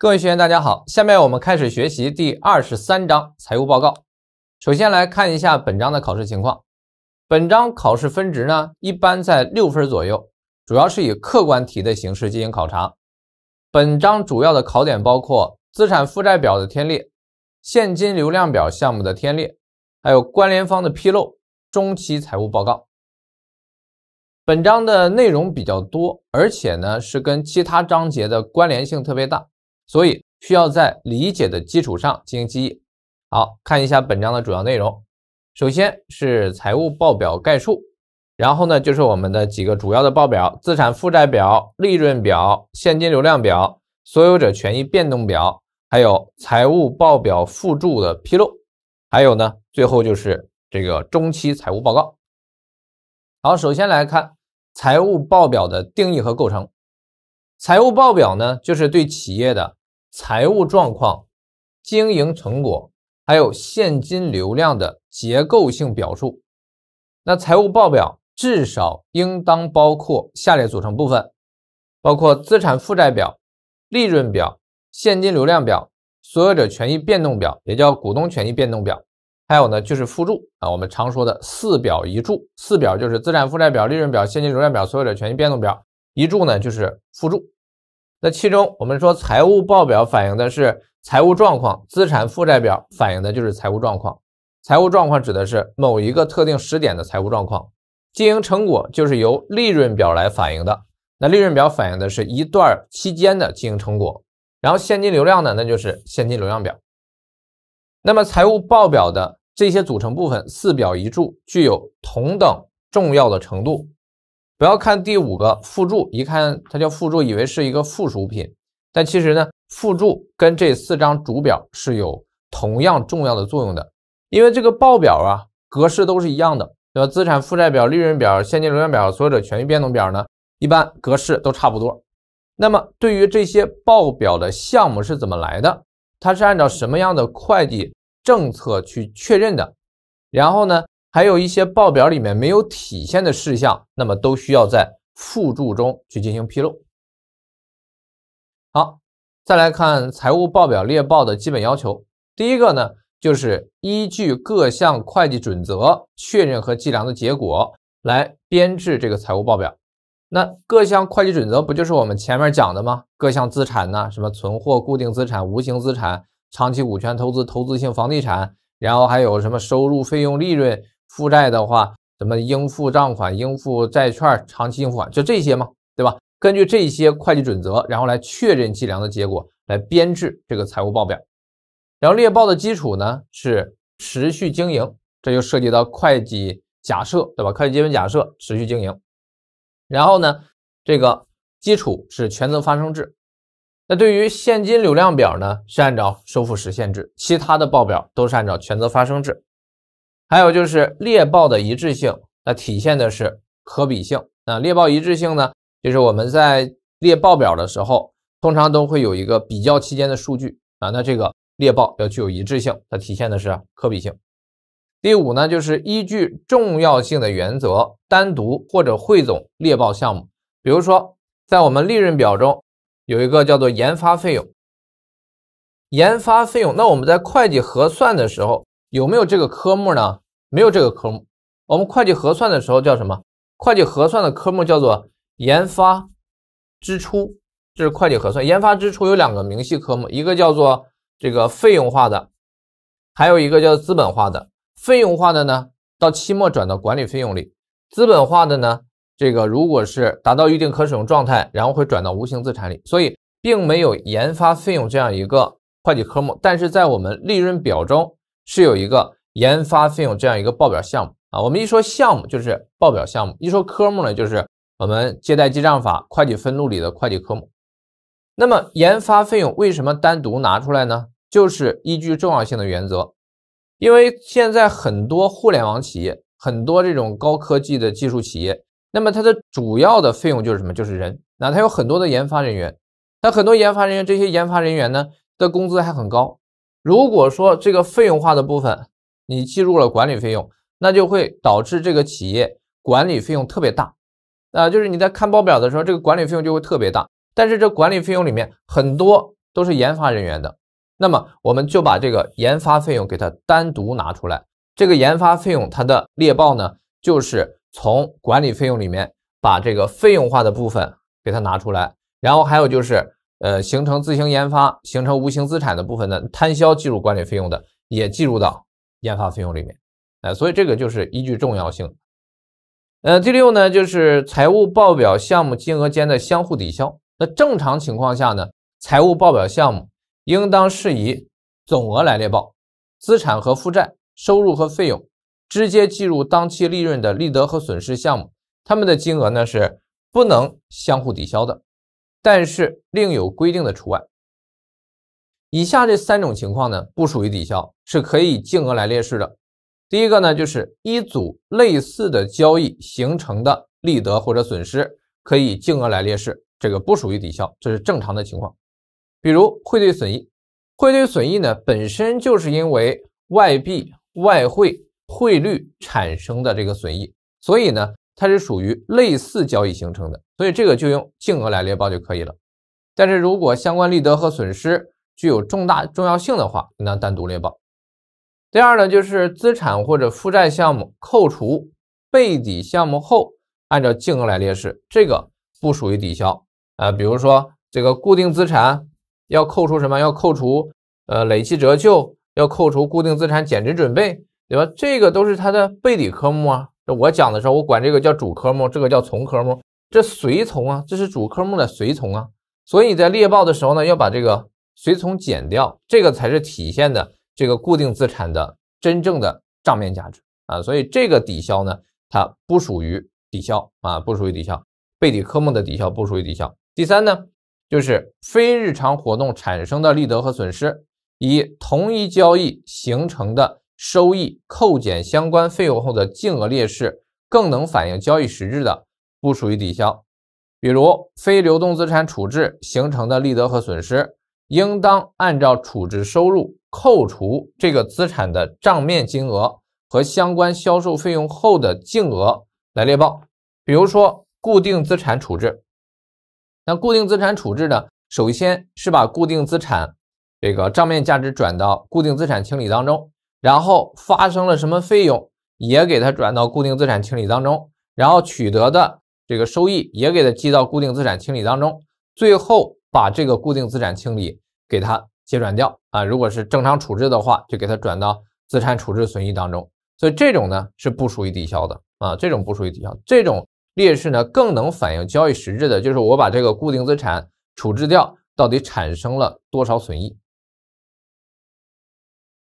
各位学员，大家好，下面我们开始学习第二十三章财务报告。首先来看一下本章的考试情况，本章考试分值呢一般在六分左右，主要是以客观题的形式进行考察。本章主要的考点包括资产负债表的填列、现金流量表项目的填列，还有关联方的披露、中期财务报告。本章的内容比较多，而且呢是跟其他章节的关联性特别大。所以需要在理解的基础上进行记忆。好，看一下本章的主要内容。首先是财务报表概述，然后呢就是我们的几个主要的报表：资产负债表、利润表、现金流量表、所有者权益变动表，还有财务报表附注的披露。还有呢，最后就是这个中期财务报告。好，首先来看财务报表的定义和构成。财务报表呢，就是对企业的。财务状况、经营成果，还有现金流量的结构性表述。那财务报表至少应当包括下列组成部分，包括资产负债表、利润表、现金流量表、所有者权益变动表（也叫股东权益变动表），还有呢就是附注啊。我们常说的四表一注，四表就是资产负债表、利润表、现金流量表、所有者权益变动表，一注呢就是附注。那其中，我们说财务报表反映的是财务状况，资产负债表反映的就是财务状况。财务状况指的是某一个特定时点的财务状况。经营成果就是由利润表来反映的。那利润表反映的是一段期间的经营成果。然后现金流量呢，那就是现金流量表。那么财务报表的这些组成部分四表一注具有同等重要的程度。不要看第五个附注，一看它叫附注，以为是一个附属品，但其实呢，附注跟这四张主表是有同样重要的作用的，因为这个报表啊，格式都是一样的，对吧？资产负债表、利润表、现金流量表、所有者权益变动表呢，一般格式都差不多。那么对于这些报表的项目是怎么来的？它是按照什么样的会计政策去确认的？然后呢？还有一些报表里面没有体现的事项，那么都需要在附注中去进行披露。好，再来看财务报表列报的基本要求。第一个呢，就是依据各项会计准则确认和计量的结果来编制这个财务报表。那各项会计准则不就是我们前面讲的吗？各项资产呢，什么存货、固定资产、无形资产、长期股权投资、投资性房地产，然后还有什么收入、费用、利润。负债的话，什么应付账款、应付债券、长期应付款，就这些嘛，对吧？根据这些会计准则，然后来确认计量的结果，来编制这个财务报表。然后列报的基础呢是持续经营，这就涉及到会计假设，对吧？会计基本假设持续经营。然后呢，这个基础是权责发生制。那对于现金流量表呢，是按照收付实现制，其他的报表都是按照权责发生制。还有就是猎报的一致性，那体现的是可比性。那猎报一致性呢，就是我们在列报表的时候，通常都会有一个比较期间的数据啊。那这个猎报要具有一致性，它体现的是可比性。第五呢，就是依据重要性的原则，单独或者汇总猎报项目。比如说，在我们利润表中有一个叫做研发费用，研发费用，那我们在会计核算的时候有没有这个科目呢？没有这个科目，我们会计核算的时候叫什么？会计核算的科目叫做研发支出，这是会计核算。研发支出有两个明细科目，一个叫做这个费用化的，还有一个叫资本化的。费用化的呢，到期末转到管理费用里；资本化的呢，这个如果是达到预定可使用状态，然后会转到无形资产里。所以，并没有研发费用这样一个会计科目，但是在我们利润表中是有一个。研发费用这样一个报表项目啊，我们一说项目就是报表项目，一说科目呢就是我们借贷记账法会计分录里的会计科目。那么研发费用为什么单独拿出来呢？就是依据重要性的原则，因为现在很多互联网企业，很多这种高科技的技术企业，那么它的主要的费用就是什么？就是人。那它有很多的研发人员，那很多研发人员，这些研发人员呢的工资还很高。如果说这个费用化的部分，你计入了管理费用，那就会导致这个企业管理费用特别大，啊，就是你在看报表的时候，这个管理费用就会特别大。但是这管理费用里面很多都是研发人员的，那么我们就把这个研发费用给它单独拿出来。这个研发费用它的列报呢，就是从管理费用里面把这个费用化的部分给它拿出来，然后还有就是呃形成自行研发形成无形资产的部分呢，摊销计入管理费用的也计入到。研发费用里面，呃，所以这个就是依据重要性。呃，第六呢，就是财务报表项目金额间的相互抵消。那正常情况下呢，财务报表项目应当是以总额来列报，资产和负债、收入和费用、直接计入当期利润的利得和损失项目，它们的金额呢是不能相互抵消的，但是另有规定的除外。以下这三种情况呢，不属于抵消，是可以净额来列示的。第一个呢，就是一组类似的交易形成的利得或者损失，可以净额来列示，这个不属于抵消，这是正常的情况。比如汇兑损益，汇兑损益呢，本身就是因为外币外汇汇率产生的这个损益，所以呢，它是属于类似交易形成的，所以这个就用净额来列报就可以了。但是如果相关利得和损失，具有重大重要性的话，应当单独列报。第二呢，就是资产或者负债项目扣除备抵项目后，按照净额来列示，这个不属于抵消啊。比如说这个固定资产要扣除什么？要扣除呃累计折旧，要扣除固定资产减值准备，对吧？这个都是它的备抵科目啊。我讲的时候，我管这个叫主科目，这个叫从科目，这随从啊，这是主科目的随从啊。所以在列报的时候呢，要把这个。随从减掉这个才是体现的这个固定资产的真正的账面价值啊，所以这个抵消呢，它不属于抵消啊，不属于抵消，背抵科目的抵消不属于抵消。第三呢，就是非日常活动产生的利得和损失，以同一交易形成的收益扣减相关费用后的净额劣势，更能反映交易实质的，不属于抵消。比如非流动资产处置形成的利得和损失。应当按照处置收入扣除这个资产的账面金额和相关销售费用后的净额来列报。比如说固定资产处置，那固定资产处置呢，首先是把固定资产这个账面价值转到固定资产清理当中，然后发生了什么费用也给它转到固定资产清理当中，然后取得的这个收益也给它记到固定资产清理当中，最后。把这个固定资产清理给它结转掉啊，如果是正常处置的话，就给它转到资产处置损益当中。所以这种呢是不属于抵消的啊，这种不属于抵消。这种劣势呢更能反映交易实质的，就是我把这个固定资产处置掉，到底产生了多少损益。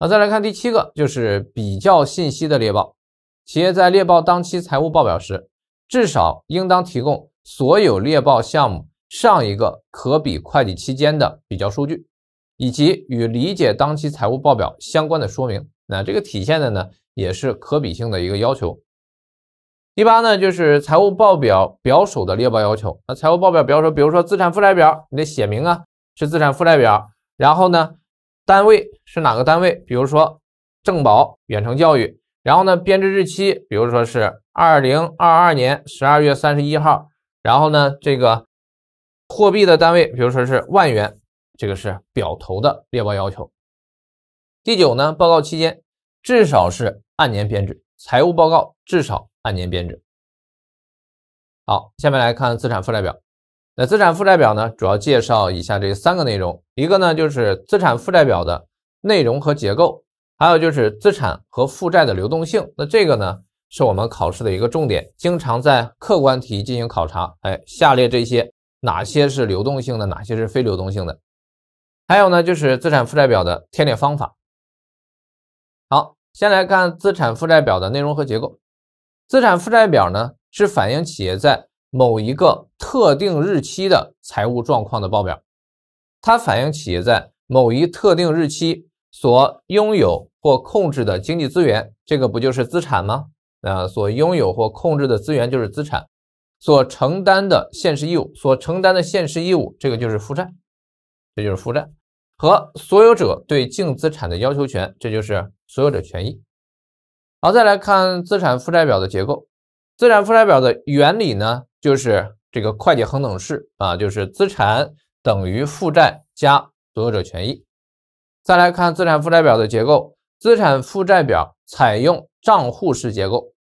那再来看第七个，就是比较信息的列报。企业在列报当期财务报表时，至少应当提供所有列报项目。上一个可比会计期间的比较数据，以及与理解当期财务报表相关的说明。那这个体现的呢，也是可比性的一个要求。第八呢，就是财务报表表首的列报要求。那财务报表表首，比如说资产负债表，你得写明啊，是资产负债表。然后呢，单位是哪个单位？比如说正保远程教育。然后呢，编制日期，比如说是二零二二年十二月三十一号。然后呢，这个。货币的单位，比如说是万元，这个是表头的列报要求。第九呢，报告期间至少是按年编制财务报告，至少按年编制。好，下面来看资产负债表。那资产负债表呢，主要介绍以下这三个内容：一个呢，就是资产负债表的内容和结构；还有就是资产和负债的流动性。那这个呢，是我们考试的一个重点，经常在客观题进行考察。哎，下列这些。哪些是流动性的，哪些是非流动性的？还有呢，就是资产负债表的填列方法。好，先来看资产负债表的内容和结构。资产负债表呢，是反映企业在某一个特定日期的财务状况的报表。它反映企业在某一特定日期所拥有或控制的经济资源，这个不就是资产吗？啊，所拥有或控制的资源就是资产。所承担的现实义务，所承担的现实义务，这个就是负债，这就是负债和所有者对净资产的要求权，这就是所有者权益。好，再来看资产负债表的结构。资产负债表的原理呢，就是这个会计恒等式啊，就是资产等于负债加所有者权益。再来看资产负债表的结构，资产负债表采用账户式结构，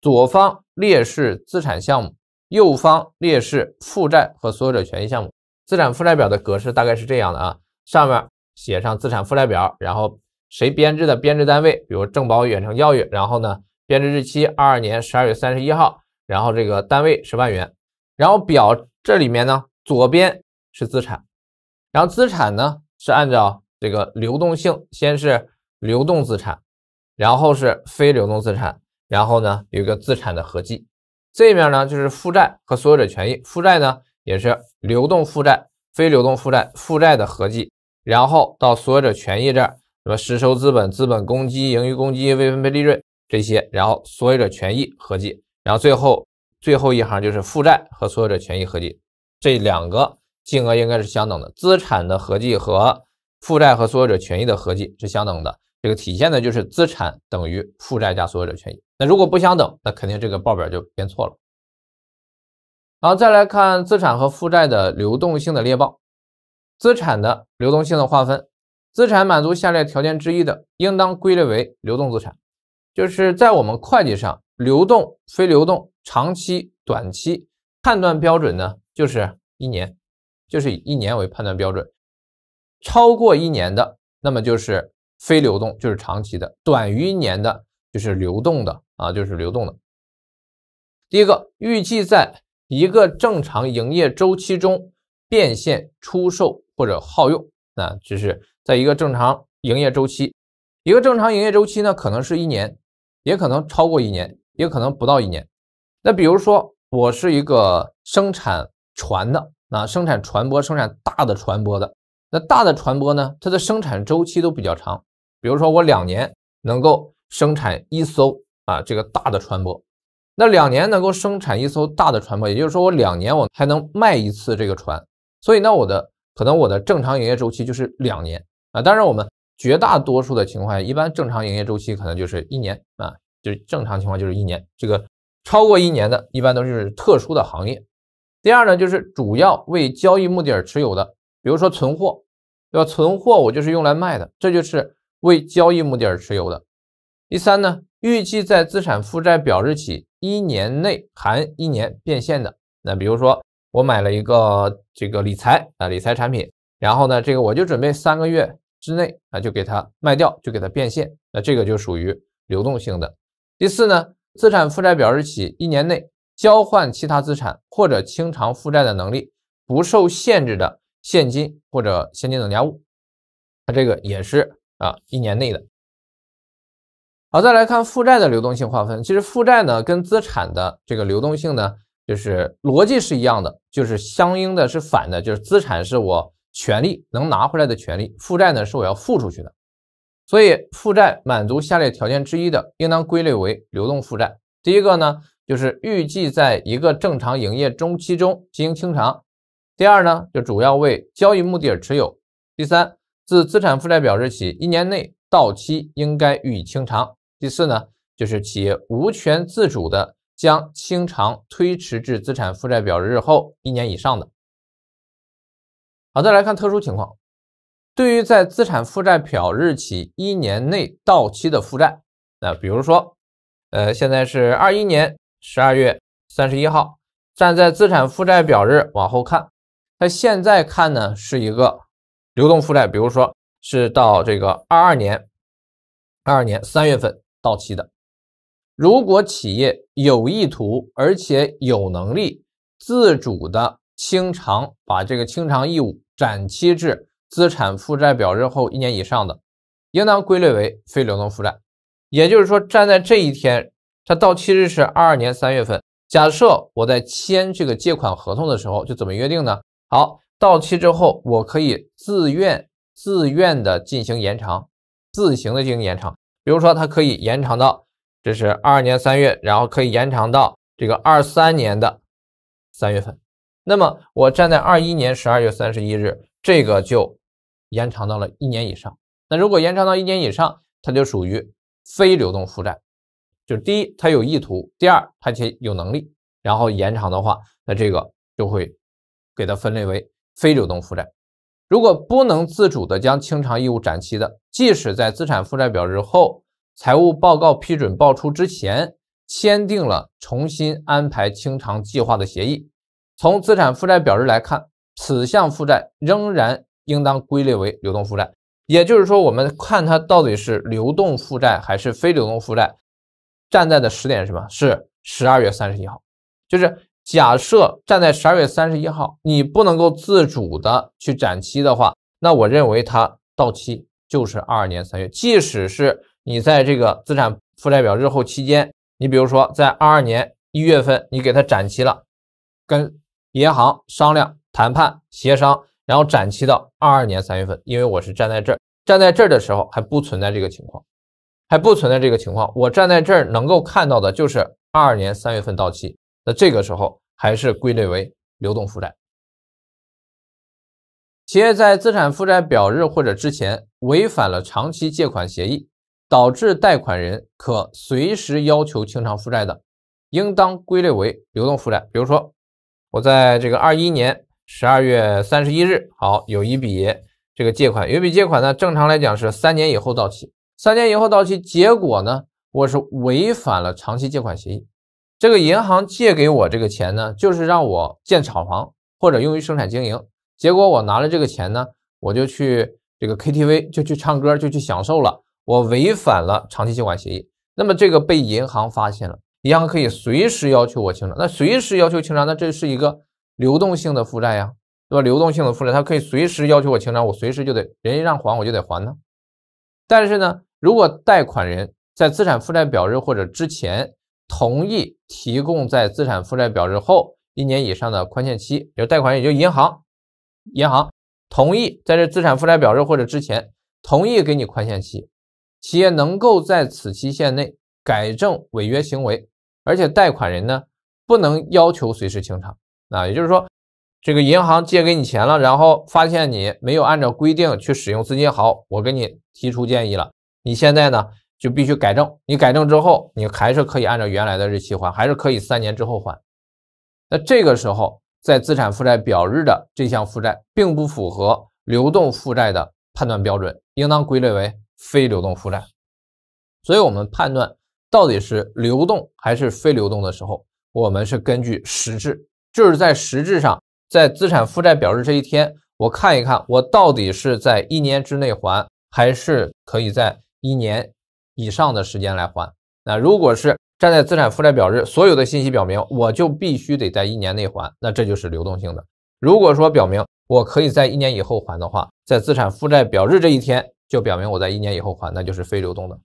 左方列示资产项目。右方列示负债和所有者权益项目，资产负债表的格式大概是这样的啊，上面写上资产负债表，然后谁编制的，编制单位，比如正保远程教育，然后呢，编制日期二二年十二月三十一号，然后这个单位是万元，然后表这里面呢，左边是资产，然后资产呢是按照这个流动性，先是流动资产，然后是非流动资产，然后呢有一个资产的合计。这面呢就是负债和所有者权益，负债呢也是流动负债、非流动负债、负债的合计，然后到所有者权益这儿，什么实收资本、资本公积、盈余公积、未分配利润这些，然后所有者权益合计，然后最后最后一行就是负债和所有者权益合计，这两个金额应该是相等的，资产的合计和负债和所有者权益的合计是相等的。这个体现的就是资产等于负债加所有者权益。那如果不相等，那肯定这个报表就编错了。好，再来看资产和负债的流动性的列报，资产的流动性的划分，资产满足下列条件之一的，应当归类为流动资产。就是在我们会计上，流动、非流动、长期、短期判断标准呢，就是一年，就是以一年为判断标准，超过一年的，那么就是。非流动就是长期的，短于一年的，就是流动的啊，就是流动的。第一个，预计在一个正常营业周期中变现出售或者耗用，啊，就是在一个正常营业周期，一个正常营业周期呢，可能是一年，也可能超过一年，也可能不到一年。那比如说，我是一个生产船的，啊，生产船舶，生产大的船舶的。那大的船舶呢？它的生产周期都比较长，比如说我两年能够生产一艘啊，这个大的船舶，那两年能够生产一艘大的船舶，也就是说我两年我还能卖一次这个船，所以那我的可能我的正常营业周期就是两年啊。当然我们绝大多数的情况下，一般正常营业周期可能就是一年啊，就是正常情况就是一年。这个超过一年的，一般都是特殊的行业。第二呢，就是主要为交易目的而持有的，比如说存货。要存货，我就是用来卖的，这就是为交易目的而持有的。第三呢，预计在资产负债表日起一年内含一年变现的，那比如说我买了一个这个理财啊理财产品，然后呢，这个我就准备三个月之内啊就给它卖掉，就给它变现，那这个就属于流动性的。第四呢，资产负债表日起一年内交换其他资产或者清偿负债的能力不受限制的。现金或者现金等价物，它这个也是啊一年内的。好，再来看负债的流动性划分。其实负债呢跟资产的这个流动性呢，就是逻辑是一样的，就是相应的是反的，就是资产是我权利能拿回来的权利，负债呢是我要付出去的。所以负债满足下列条件之一的，应当归类为流动负债。第一个呢，就是预计在一个正常营业周期中进行清偿。第二呢，就主要为交易目的而持有；第三，自资产负债表日起一年内到期，应该予以清偿；第四呢，就是企业无权自主的将清偿推迟至资产负债表日后一年以上的。好，再来看特殊情况，对于在资产负债表日起一年内到期的负债，那比如说，呃，现在是二一年十二月三十一号，站在资产负债表日往后看。它现在看呢是一个流动负债，比如说是到这个二二年二二年三月份到期的。如果企业有意图而且有能力自主的清偿，把这个清偿义务展期至资产负债表日后一年以上的，应当归类为非流动负债。也就是说，站在这一天，它到期日是二二年三月份。假设我在签这个借款合同的时候，就怎么约定呢？好，到期之后，我可以自愿自愿的进行延长，自行的进行延长。比如说，它可以延长到这是二二年三月，然后可以延长到这个二三年的三月份。那么，我站在二一年十二月三十一日，这个就延长到了一年以上。那如果延长到一年以上，它就属于非流动负债。就是第一，它有意图；第二，它且有能力。然后延长的话，那这个就会。给它分类为非流动负债。如果不能自主的将清偿义务展期的，即使在资产负债表日后财务报告批准报出之前签订了重新安排清偿计划的协议，从资产负债表日来看，此项负债仍然应当归类为流动负债。也就是说，我们看它到底是流动负债还是非流动负债，站在的时点是什么？是十二月三十一号，就是。假设站在十二月三十一号，你不能够自主的去展期的话，那我认为它到期就是二二年三月。即使是你在这个资产负债表日后期间，你比如说在二二年一月份你给它展期了，跟银行商量、谈判、协商，然后展期到二二年三月份。因为我是站在这儿，站在这儿的时候还不存在这个情况，还不存在这个情况。我站在这儿能够看到的就是二二年三月份到期。那这个时候还是归类为流动负债。企业在资产负债表日或者之前违反了长期借款协议，导致贷款人可随时要求清偿负债的，应当归类为流动负债。比如说，我在这个二一年十二月三十一日，好，有一笔这个借款，有一笔借款呢，正常来讲是三年以后到期，三年以后到期，结果呢，我是违反了长期借款协议。这个银行借给我这个钱呢，就是让我建厂房或者用于生产经营。结果我拿了这个钱呢，我就去这个 KTV 就去唱歌就去享受了。我违反了长期借款协议，那么这个被银行发现了，银行可以随时要求我清偿。那随时要求清偿，那这是一个流动性的负债呀，对吧？流动性的负债，它可以随时要求我清偿，我随时就得人家让还我就得还呢。但是呢，如果贷款人在资产负债表日或者之前，同意提供在资产负债表日后一年以上的宽限期，就贷款也就银行，银行同意在这资产负债表日或者之前同意给你宽限期，企业能够在此期限内改正违约行为，而且贷款人呢不能要求随时清偿。那也就是说，这个银行借给你钱了，然后发现你没有按照规定去使用资金，好，我给你提出建议了，你现在呢？就必须改正。你改正之后，你还是可以按照原来的日期还，还是可以三年之后还。那这个时候，在资产负债表日的这项负债，并不符合流动负债的判断标准，应当归类为非流动负债。所以，我们判断到底是流动还是非流动的时候，我们是根据实质，就是在实质上，在资产负债表日这一天，我看一看，我到底是在一年之内还，还是可以在一年。以上的时间来还，那如果是站在资产负债表日，所有的信息表明我就必须得在一年内还，那这就是流动性的。如果说表明我可以在一年以后还的话，在资产负债表日这一天就表明我在一年以后还，那就是非流动的。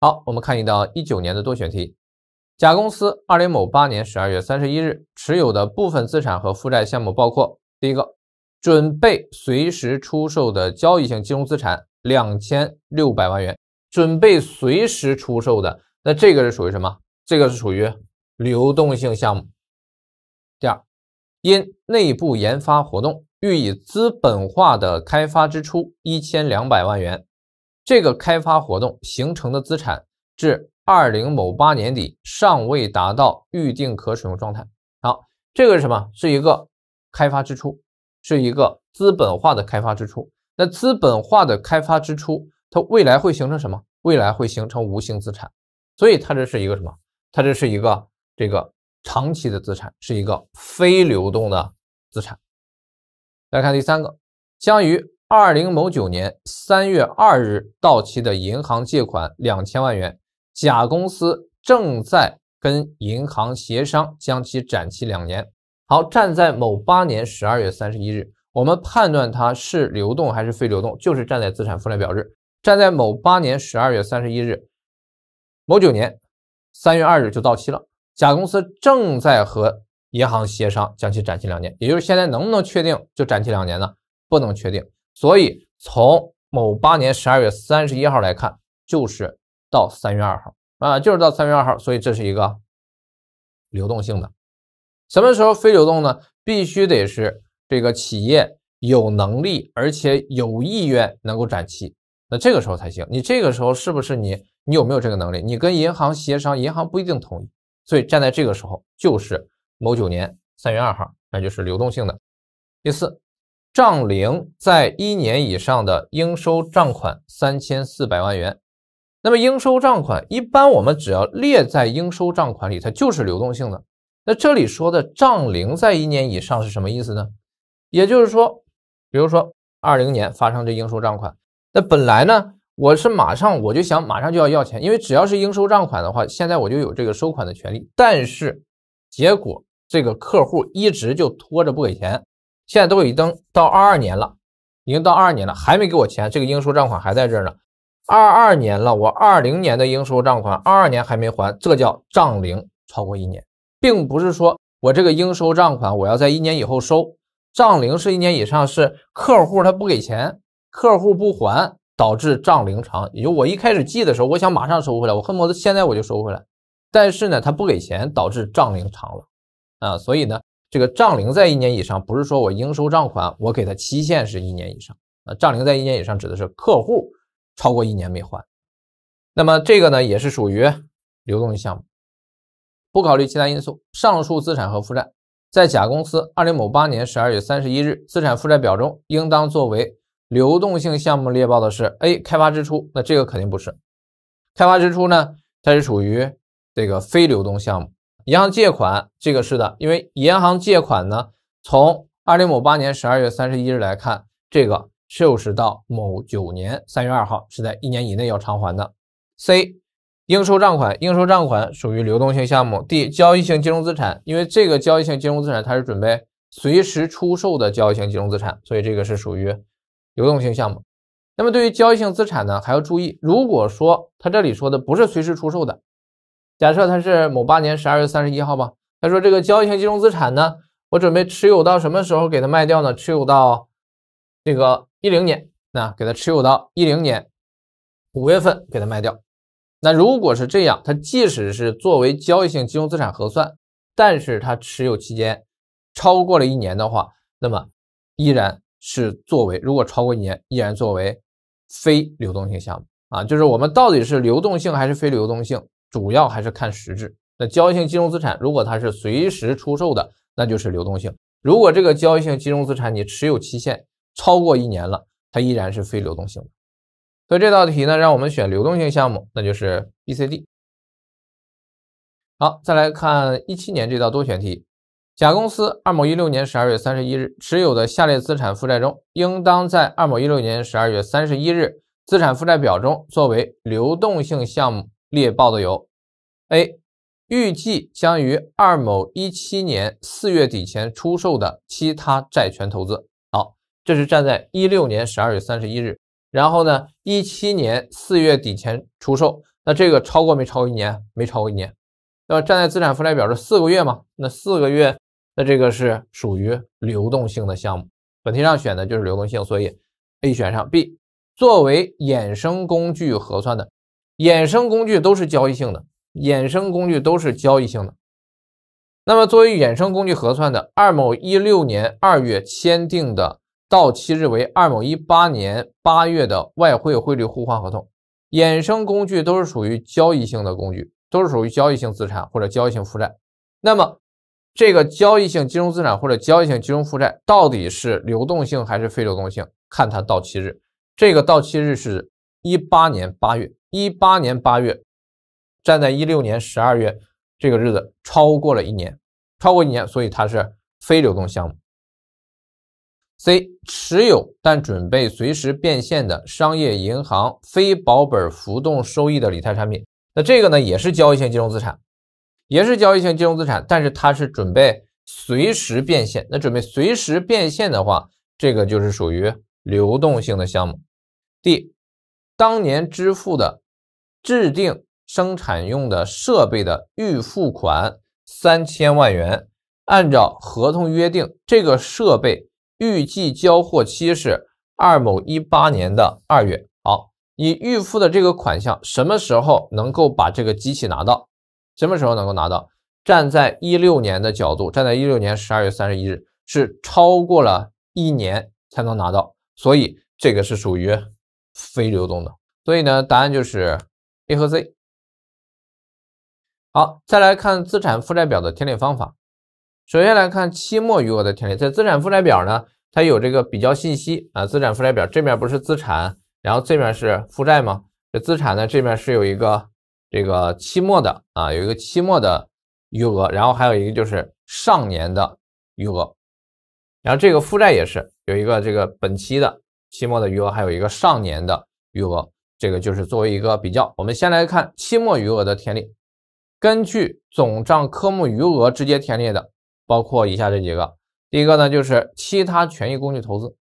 好，我们看一道一九年的多选题：甲公司二零某八年十二月三十一日持有的部分资产和负债项目包括第一个，准备随时出售的交易性金融资产两千六百万元。准备随时出售的，那这个是属于什么？这个是属于流动性项目。第二，因内部研发活动予以资本化的开发支出一千两百万元，这个开发活动形成的资产至二零某八年底尚未达到预定可使用状态。好，这个是什么？是一个开发支出，是一个资本化的开发支出。那资本化的开发支出。它未来会形成什么？未来会形成无形资产，所以它这是一个什么？它这是一个这个长期的资产，是一个非流动的资产。来看第三个，将于二零某九年三月二日到期的银行借款两千万元，甲公司正在跟银行协商将其展期两年。好，站在某八年十二月三十一日，我们判断它是流动还是非流动，就是站在资产负债表日。站在某八年十二月三十一日，某九年三月二日就到期了。甲公司正在和银行协商将其展期两年，也就是现在能不能确定就展期两年呢？不能确定。所以从某八年十二月三十一号来看，就是到三月二号啊，就是到三月二号。所以这是一个流动性的。什么时候非流动呢？必须得是这个企业有能力而且有意愿能够展期。那这个时候才行。你这个时候是不是你你有没有这个能力？你跟银行协商，银行不一定同意。所以站在这个时候，就是某九年三月二号，那就是流动性的。第四，账龄在一年以上的应收账款三千四百万元。那么应收账款一般我们只要列在应收账款里，它就是流动性的。那这里说的账龄在一年以上是什么意思呢？也就是说，比如说二零年发生的应收账款。那本来呢，我是马上我就想马上就要要钱，因为只要是应收账款的话，现在我就有这个收款的权利。但是，结果这个客户一直就拖着不给钱，现在都已经到二二年了，已经到二二年了，还没给我钱，这个应收账款还在这儿呢。二二年了，我二零年的应收账款，二二年还没还，这叫账龄超过一年，并不是说我这个应收账款我要在一年以后收，账龄是一年以上是客户他不给钱。客户不还，导致账龄长。也就我一开始记的时候，我想马上收回来，我恨不得现在我就收回来。但是呢，他不给钱，导致账龄长了。啊，所以呢，这个账龄在一年以上，不是说我应收账款我给他期限是一年以上。啊，账龄在一年以上指的是客户超过一年没还。那么这个呢，也是属于流动项目，不考虑其他因素。上述资产和负债，在甲公司二零某八年十二月三十一日资产负债表中，应当作为。流动性项目列报的是 A 开发支出，那这个肯定不是。开发支出呢，它是属于这个非流动项目。银行借款这个是的，因为银行借款呢，从二零某八年十二月三十一日来看，这个就是到某九年三月二号是在一年以内要偿还的。C 应收账款，应收账款属于流动性项目。D 交易性金融资产，因为这个交易性金融资产它是准备随时出售的交易性金融资产，所以这个是属于。流动性项目，那么对于交易性资产呢，还要注意，如果说他这里说的不是随时出售的，假设他是某八年十二月三十一号吧，他说这个交易性金融资产呢，我准备持有到什么时候给它卖掉呢？持有到这个一零年，那给他持有到一零年五月份给它卖掉。那如果是这样，他即使是作为交易性金融资产核算，但是他持有期间超过了一年的话，那么依然。是作为，如果超过一年，依然作为非流动性项目啊。就是我们到底是流动性还是非流动性，主要还是看实质。那交易性金融资产，如果它是随时出售的，那就是流动性；如果这个交易性金融资产你持有期限超过一年了，它依然是非流动性的。所以这道题呢，让我们选流动性项目，那就是 B、C、D。好，再来看一七年这道多选题。甲公司二某一六年十二月三十一日持有的下列资产负债中，应当在二某一六年十二月三十一日资产负债表中作为流动性项目列报的有：A. 预计将于二某一七年四月底前出售的其他债权投资。好，这是站在一六年十二月三十一日，然后呢，一七年四月底前出售，那这个超过没超过一年？没超过一年。那么站在资产负债表是四个月嘛？那四个月。那这个是属于流动性的项目，本题上选的就是流动性，所以 A 选上。B 作为衍生工具核算的，衍生工具都是交易性的，衍生工具都是交易性的。那么作为衍生工具核算的，二某一六年二月签订的，到期日为二某一八年八月的外汇汇率互换合同，衍生工具都是属于交易性的工具，都是属于交易性资产或者交易性负债。那么。这个交易性金融资产或者交易性金融负债到底是流动性还是非流动性？看它到期日，这个到期日是一八年八月，一八年八月站在一六年十二月这个日子超过了一年，超过一年，所以它是非流动项目。C 持有但准备随时变现的商业银行非保本浮动收益的理财产品，那这个呢也是交易性金融资产。也是交易性金融资产，但是它是准备随时变现。那准备随时变现的话，这个就是属于流动性的项目。D，当年支付的制定生产用的设备的预付款三千万元，按照合同约定，这个设备预计交货期是二某一八年的二月。好，你预付的这个款项什么时候能够把这个机器拿到？什么时候能够拿到？站在一六年的角度，站在一六年十二月三十一日是超过了一年才能拿到，所以这个是属于非流动的。所以呢，答案就是 A 和 C。好，再来看资产负债表的填列方法。首先来看期末余额的填列，在资产负债表呢，它有这个比较信息啊。资产负债表这面不是资产，然后这面是负债吗？这资产呢，这面是有一个。这个期末的啊有一个期末的余额，然后还有一个就是上年的余额，然后这个负债也是有一个这个本期的期末的余额，还有一个上年的余额，这个就是作为一个比较。我们先来看期末余额的填列，根据总账科目余额直接填列的，包括以下这几个。第一个呢就是其他权益工具投资，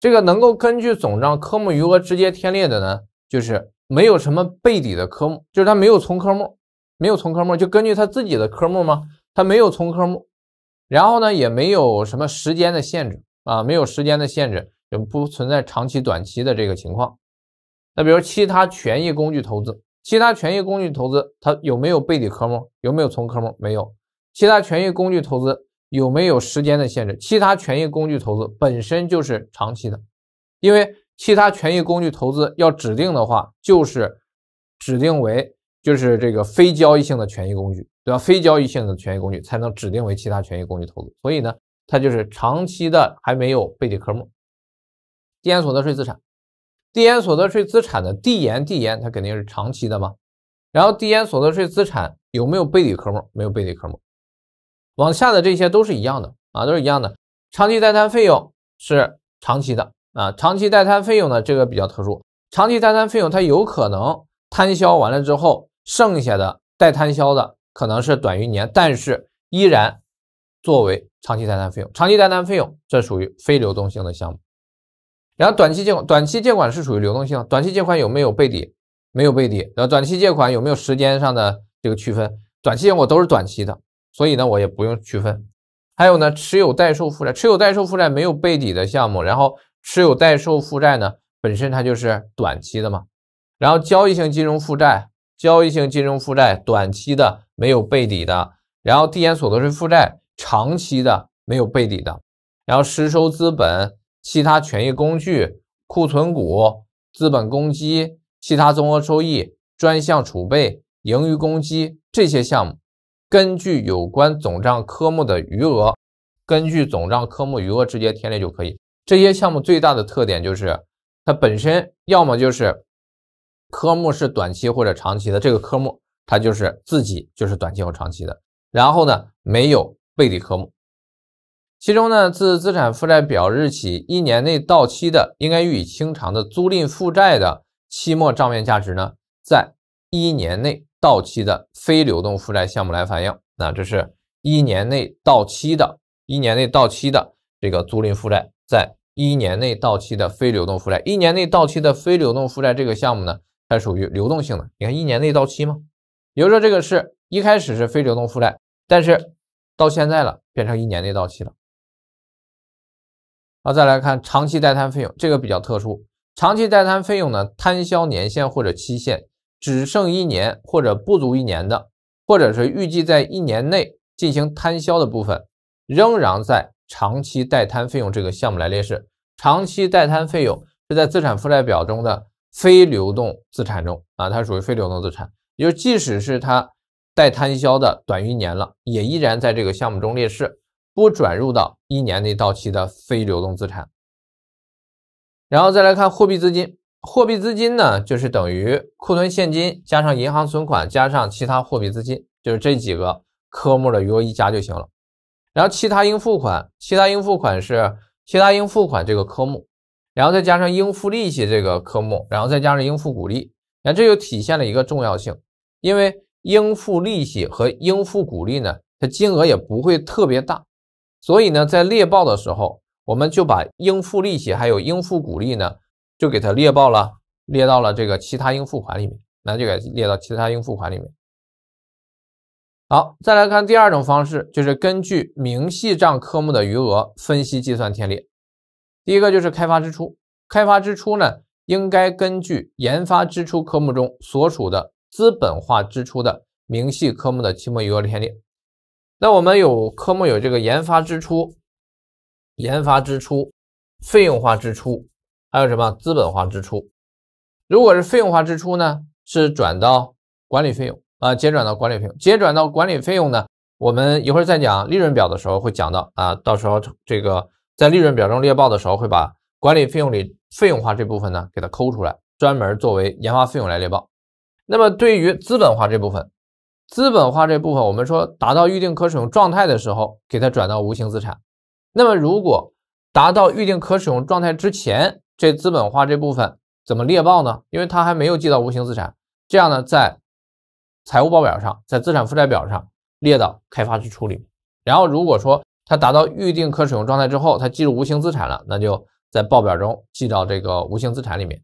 这个能够根据总账科目余额直接填列的呢，就是。没有什么背底的科目，就是他没有从科目，没有从科目，就根据他自己的科目吗？他没有从科目，然后呢，也没有什么时间的限制啊，没有时间的限制，也不存在长期、短期的这个情况。那比如其他权益工具投资，其他权益工具投资它有没有背底科目？有没有从科目？没有。其他权益工具投资有没有时间的限制？其他权益工具投资本身就是长期的，因为。其他权益工具投资要指定的话，就是指定为就是这个非交易性的权益工具，对吧？非交易性的权益工具才能指定为其他权益工具投资。所以呢，它就是长期的，还没有背底科目。递延所得税资产，递延所得税资产的递延，递延它肯定是长期的嘛。然后递延所得税资产有没有背底科目？没有背底科目。往下的这些都是一样的啊，都是一样的。长期待摊费用是长期的。啊，长期待摊费用呢？这个比较特殊，长期待摊费用它有可能摊销完了之后，剩下的待摊销的可能是短于年，但是依然作为长期待摊费用。长期待摊费用这属于非流动性的项目。然后短期借款，短期借款是属于流动性短期借款有没有背底？没有背底。然后短期借款有没有时间上的这个区分？短期借款都是短期的，所以呢，我也不用区分。还有呢，持有待售负债，持有待售负债没有背底的项目，然后。持有待售负债呢，本身它就是短期的嘛。然后交易性金融负债，交易性金融负债短期的没有背底的。然后递延所得税负债长期的没有背底的。然后实收资本、其他权益工具、库存股、资本公积、其他综合收益、专项储备、盈余公积这些项目，根据有关总账科目的余额，根据总账科目余额直接填列就可以。这些项目最大的特点就是，它本身要么就是科目是短期或者长期的，这个科目它就是自己就是短期或长期的。然后呢，没有背离科目。其中呢，自资产负债表日起一年内到期的应该予以清偿的租赁负债的期末账面价值呢，在一年内到期的非流动负债项目来反映。那这是一年内到期的，一年内到期的这个租赁负债。在一年内到期的非流动负债，一年内到期的非流动负债这个项目呢，它属于流动性的。你看，一年内到期吗？比如说，这个是一开始是非流动负债，但是到现在了，变成一年内到期了。好，再来看长期待摊费用，这个比较特殊。长期待摊费用呢，摊销年限或者期限只剩一年或者不足一年的，或者是预计在一年内进行摊销的部分，仍然在。长期待摊费用这个项目来列示，长期待摊费用是在资产负债表中的非流动资产中啊，它属于非流动资产，也就即使是它待摊销的短于年了，也依然在这个项目中列示，不转入到一年内到期的非流动资产。然后再来看货币资金，货币资金呢就是等于库存现金加上银行存款加上其他货币资金，就是这几个科目的余额一加就行了。然后其他应付款，其他应付款是其他应付款这个科目，然后再加上应付利息这个科目，然后再加上应付股利，那这就体现了一个重要性，因为应付利息和应付股利呢，它金额也不会特别大，所以呢，在列报的时候，我们就把应付利息还有应付股利呢，就给它列报了，列到了这个其他应付款里面，那就给列到其他应付款里面。好，再来看第二种方式，就是根据明细账科目的余额分析计算填列。第一个就是开发支出，开发支出呢，应该根据研发支出科目中所属的资本化支出的明细科目的期末余额填列。那我们有科目有这个研发支出、研发支出、费用化支出，还有什么资本化支出？如果是费用化支出呢，是转到管理费用。啊，结转到管理费，用，结转到管理费用呢？我们一会儿再讲利润表的时候会讲到啊，到时候这个在利润表中列报的时候，会把管理费用里费用化这部分呢给它抠出来，专门作为研发费用来列报。那么对于资本化这部分，资本化这部分，我们说达到预定可使用状态的时候，给它转到无形资产。那么如果达到预定可使用状态之前，这资本化这部分怎么列报呢？因为它还没有记到无形资产，这样呢，在财务报表上，在资产负债表上列到开发支出里。然后，如果说它达到预定可使用状态之后，它计入无形资产了，那就在报表中记到这个无形资产里面。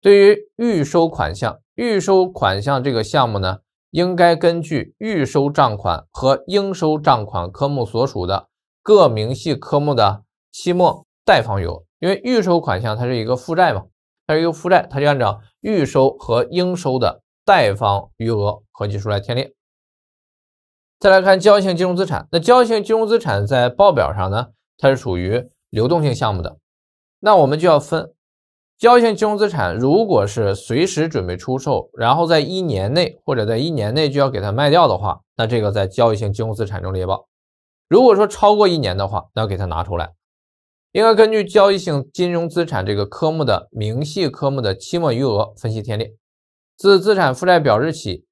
对于预收款项，预收款项这个项目呢，应该根据预收账款和应收账款科目所属的各明细科目的期末贷方有，因为预收款项它是一个负债嘛，它是一个负债，它就按照预收和应收的。贷方余额合计出来填列。再来看交易性金融资产，那交易性金融资产在报表上呢，它是属于流动性项目的。那我们就要分交易性金融资产，如果是随时准备出售，然后在一年内或者在一年内就要给它卖掉的话，那这个在交易性金融资产中列报。如果说超过一年的话，那要给它拿出来。应该根据交易性金融资产这个科目的明细科目的期末余额分析填列。自资产负债表日起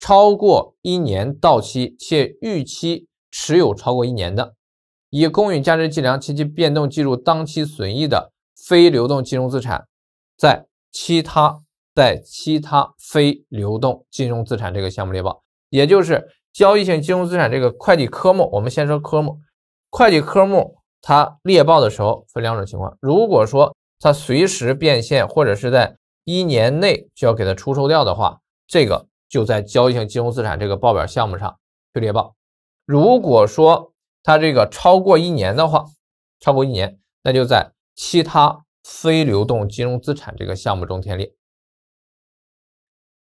超过一年到期且预期持有超过一年的，以公允价值计量其其变动计入当期损益的非流动金融资产，在其他在其他非流动金融资产这个项目列报，也就是交易性金融资产这个会计科目。我们先说科目，会计科目它列报的时候分两种情况，如果说它随时变现或者是在。一年内就要给它出售掉的话，这个就在交易性金融资产这个报表项目上去列报；如果说它这个超过一年的话，超过一年，那就在其他非流动金融资产这个项目中填列。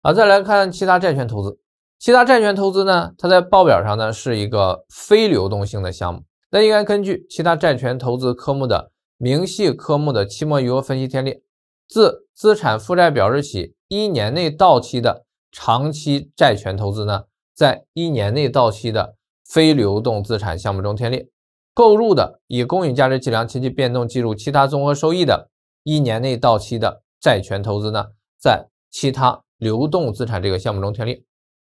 啊，再来看其他债权投资，其他债权投资呢，它在报表上呢是一个非流动性的项目，那应该根据其他债权投资科目的明细科目的期末余额分析填列。自资产负债表日起一年内到期的长期债权投资呢，在一年内到期的非流动资产项目中填列；购入的以公允价值计量前期变动计入其他综合收益的一年内到期的债权投资呢，在其他流动资产这个项目中填列。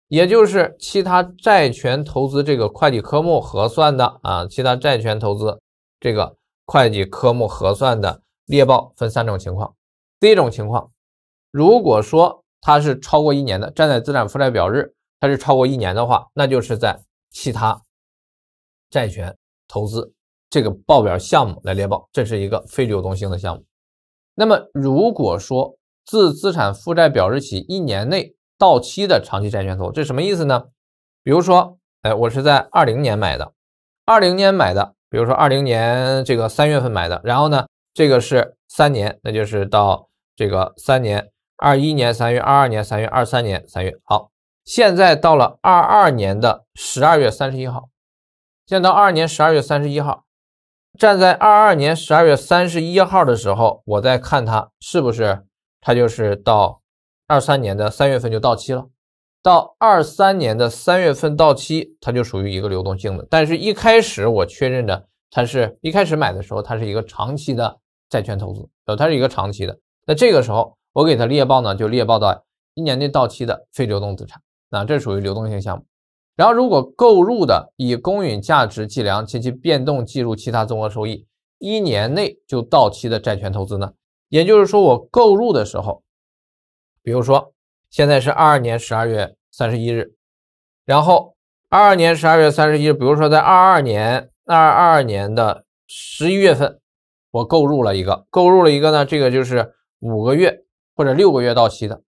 也就是其他债权投资这个会计科目核算的啊，其他债权投资这个会计科目核算的列报分三种情况。第一种情况，如果说它是超过一年的，站在资产负债表日它是超过一年的话，那就是在其他债权投资这个报表项目来列报，这是一个非流动性的项目。那么如果说自资产负债表日起一年内到期的长期债权投资，这什么意思呢？比如说，哎，我是在二零年买的，二零年买的，比如说二零年这个三月份买的，然后呢，这个是三年，那就是到。这个三年，二一年三月，二二年三月，二三年三月，好，现在到了二二年的十二月三十一号，现在到二年十二月三十一号，站在二二年十二月三十一号的时候，我再看它是不是，它就是到二三年的三月份就到期了，到二三年的三月份到期，它就属于一个流动性的，但是一开始我确认的，它是一开始买的时候，它是一个长期的债券投资，呃，它是一个长期的。那这个时候，我给它列报呢，就列报到一年内到期的非流动资产，那这属于流动性项目。然后，如果购入的以公允价值计量及其变动计入其他综合收益，一年内就到期的债权投资呢？也就是说，我购入的时候，比如说现在是二二年十二月三十一日，然后二二年十二月三十一日，比如说在二二年二二年的十一月份，我购入了一个购入了一个呢，这个就是。五个月或者六个月到期的，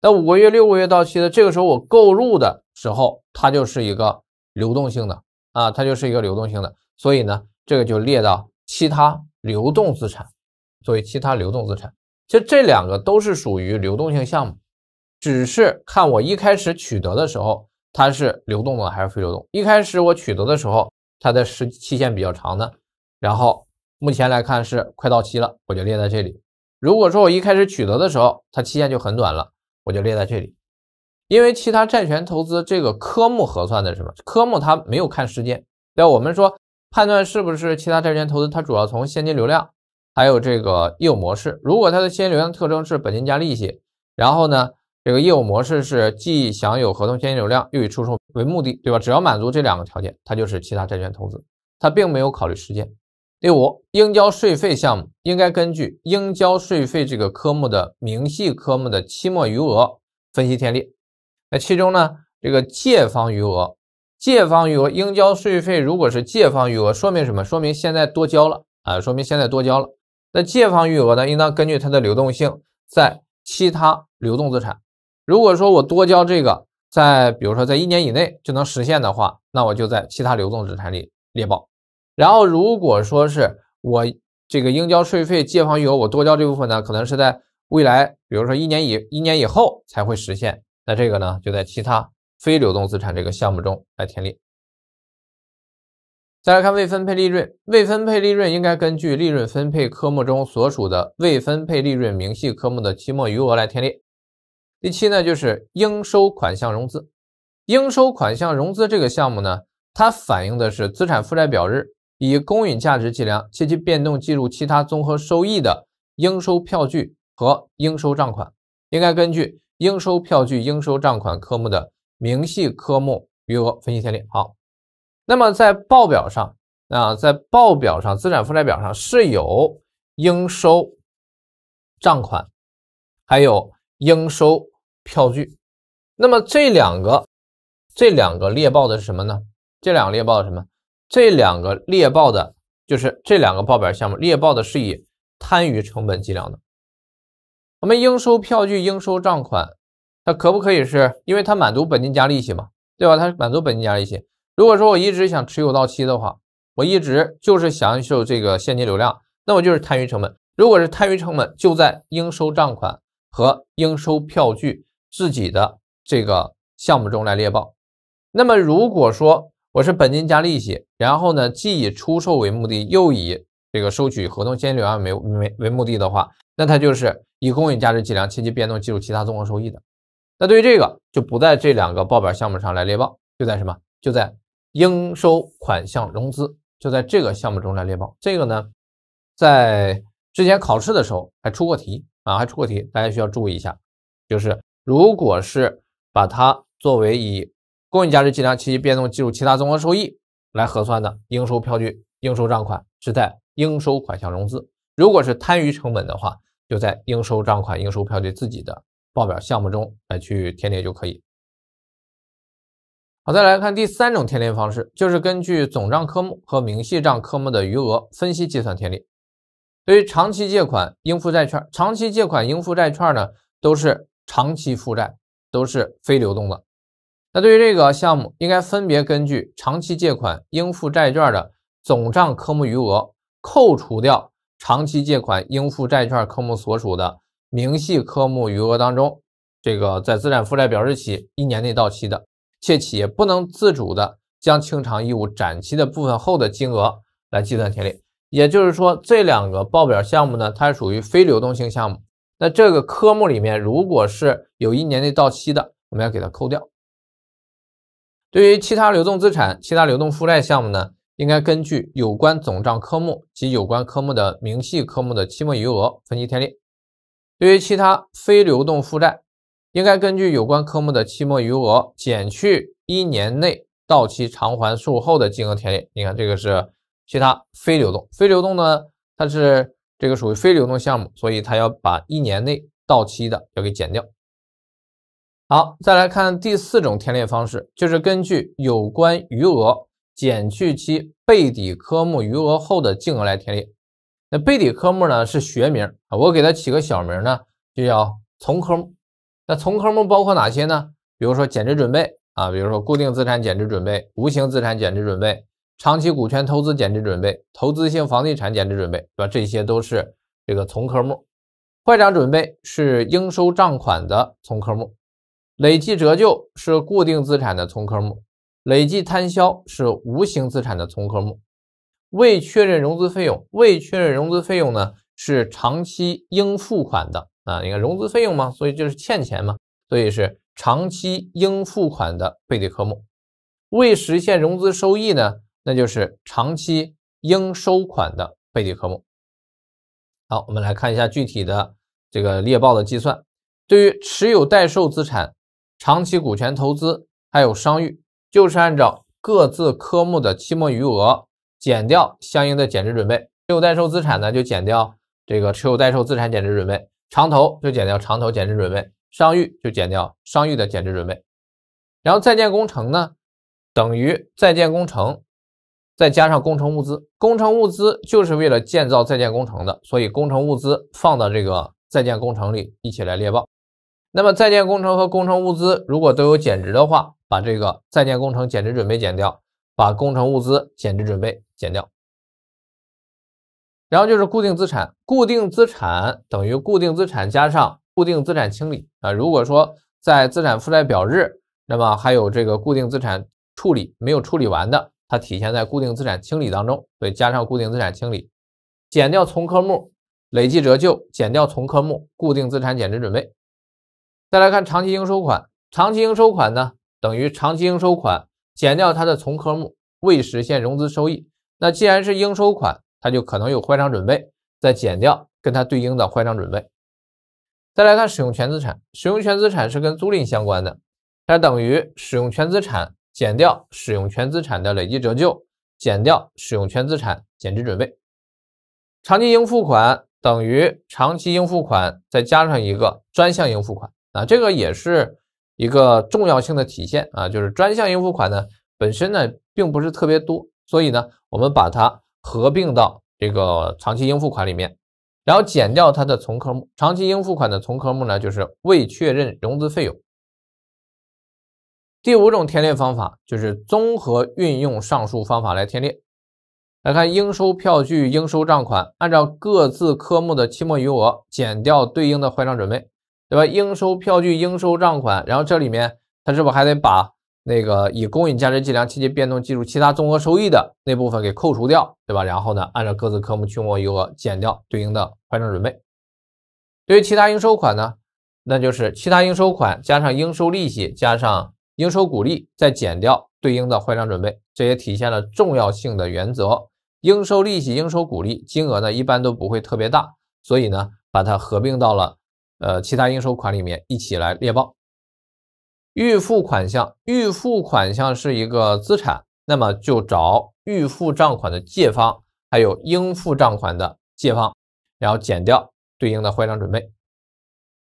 那五个月、六个月到期的这个时候，我购入的时候，它就是一个流动性的啊，它就是一个流动性的。所以呢，这个就列到其他流动资产作为其他流动资产。其实这两个都是属于流动性项目，只是看我一开始取得的时候它是流动的还是非流动。一开始我取得的时候，它的时期限比较长的，然后目前来看是快到期了，我就列在这里。如果说我一开始取得的时候，它期限就很短了，我就列在这里。因为其他债权投资这个科目核算的是什么科目？它没有看时间。那我们说判断是不是其他债权投资，它主要从现金流量还有这个业务模式。如果它的现金流量特征是本金加利息，然后呢，这个业务模式是既享有合同现金流量又以出售为目的，对吧？只要满足这两个条件，它就是其他债权投资。它并没有考虑时间。第五，应交税费项目应该根据应交税费这个科目的明细科目的期末余额分析填列。那其中呢，这个借方余额，借方余额应交税费如果是借方余额，说明什么？说明现在多交了啊，说明现在多交了。那借方余额呢，应当根据它的流动性，在其他流动资产。如果说我多交这个，在比如说在一年以内就能实现的话，那我就在其他流动资产里列报。然后，如果说是我这个应交税费借方余额，我多交这部分呢，可能是在未来，比如说一年以一年以后才会实现。那这个呢，就在其他非流动资产这个项目中来填列。再来看未分配利润，未分配利润应该根据利润分配科目中所属的未分配利润明细科目的期末余额来填列。第七呢，就是应收款项融资。应收款项融资这个项目呢，它反映的是资产负债表日。以公允价值计量且其变动计入其他综合收益的应收票据和应收账款，应该根据应收票据、应收账款科目的明细科目余额分析填列。好，那么在报表上，啊，在报表上，资产负债表上是有应收账款，还有应收票据。那么这两个，这两个列报的是什么呢？这两个列报的什么？这两个列报的，就是这两个报表项目，列报的是以摊余成本计量的。我们应收票据、应收账款，它可不可以是因为它满足本金加利息嘛，对吧？它满足本金加利息。如果说我一直想持有到期的话，我一直就是享受这个现金流量，那我就是摊余成本。如果是摊余成本，就在应收账款和应收票据自己的这个项目中来列报。那么如果说，我是本金加利息，然后呢，既以出售为目的，又以这个收取合同现金流量为为为目的的话，那它就是以公允价值计量，切记变动计入其他综合收益的。那对于这个，就不在这两个报表项目上来列报，就在什么？就在应收款项融资，就在这个项目中来列报。这个呢，在之前考试的时候还出过题啊，还出过题，大家需要注意一下，就是如果是把它作为以。公允价值计量期其变动计入其他综合收益来核算的应收票据、应收账款是在应收款项融资；如果是摊余成本的话，就在应收账款、应收票据自己的报表项目中来去填列就可以。好，再来看第三种填列方式，就是根据总账科目和明细账科目的余额分析计算填列。对于长期借款、应付债券，长期借款、应付债券呢都是长期负债，都是非流动的。那对于这个项目，应该分别根据长期借款应付债券的总账科目余额，扣除掉长期借款应付债券科目所属的明细科目余额当中，这个在资产负债表日起一年内到期的，且企业不能自主的将清偿义务展期的部分后的金额来计算填列。也就是说，这两个报表项目呢，它属于非流动性项目。那这个科目里面，如果是有一年内到期的，我们要给它扣掉。对于其他流动资产、其他流动负债项目呢，应该根据有关总账科目及有关科目的明细科目的期末余额分析填列；对于其他非流动负债，应该根据有关科目的期末余额减去一年内到期偿还数后的金额填列。你看，这个是其他非流动，非流动呢，它是这个属于非流动项目，所以它要把一年内到期的要给减掉。好，再来看第四种填列方式，就是根据有关余额减去其备抵科目余额后的净额来填列。那备抵科目呢是学名啊，我给它起个小名呢，就叫从科目。那从科目包括哪些呢？比如说减值准备啊，比如说固定资产减值准备、无形资产减值准备、长期股权投资减值准备、投资性房地产减值准备，对吧？这些都是这个从科目。坏账准备是应收账款的从科目。累计折旧是固定资产的从科目，累计摊销是无形资产的从科目，未确认融资费用，未确认融资费用呢是长期应付款的啊，你看融资费用嘛，所以就是欠钱嘛，所以是长期应付款的备抵科目，未实现融资收益呢，那就是长期应收款的备抵科目。好，我们来看一下具体的这个列报的计算，对于持有待售资产。长期股权投资还有商誉，就是按照各自科目的期末余额减掉相应的减值准备；持有待售资产呢，就减掉这个持有待售资产减值准备；长投就减掉长投减值准备；商誉就减掉商誉的减值准备。然后在建工程呢，等于在建工程再加上工程物资，工程物资就是为了建造在建工程的，所以工程物资放到这个在建工程里一起来列报。那么在建工程和工程物资如果都有减值的话，把这个在建工程减值准备减掉，把工程物资减值准备减掉，然后就是固定资产，固定资产等于固定资产加上固定资产清理啊。如果说在资产负债表日，那么还有这个固定资产处理没有处理完的，它体现在固定资产清理当中，所以加上固定资产清理，减掉从科目累计折旧，减掉从科目固定资产减值准备。再来看长期应收款，长期应收款呢等于长期应收款减掉它的从科目未实现融资收益。那既然是应收款，它就可能有坏账准备，再减掉跟它对应的坏账准备。再来看使用权资产，使用权资产是跟租赁相关的，它等于使用权资产减掉使用权资产的累计折旧，减掉使用权资产减值准备。长期应付款等于长期应付款再加上一个专项应付款。啊，这个也是一个重要性的体现啊，就是专项应付款呢本身呢并不是特别多，所以呢我们把它合并到这个长期应付款里面，然后减掉它的从科目，长期应付款的从科目呢就是未确认融资费用。第五种填列方法就是综合运用上述方法来填列，来看应收票据、应收账款，按照各自科目的期末余额减掉对应的坏账准备。对吧？应收票据、应收账款，然后这里面它是不是还得把那个以公允价值计量期间变动计入其他综合收益的那部分给扣除掉，对吧？然后呢，按照各自科目期末余额减掉对应的坏账准备。对于其他应收款呢，那就是其他应收款加上应收利息加上应收股利，再减掉对应的坏账准备。这也体现了重要性的原则。应收利息、应收股利金额呢，一般都不会特别大，所以呢，把它合并到了。呃，其他应收款里面一起来列报，预付款项，预付款项是一个资产，那么就找预付账款的借方，还有应付账款的借方，然后减掉对应的坏账准备。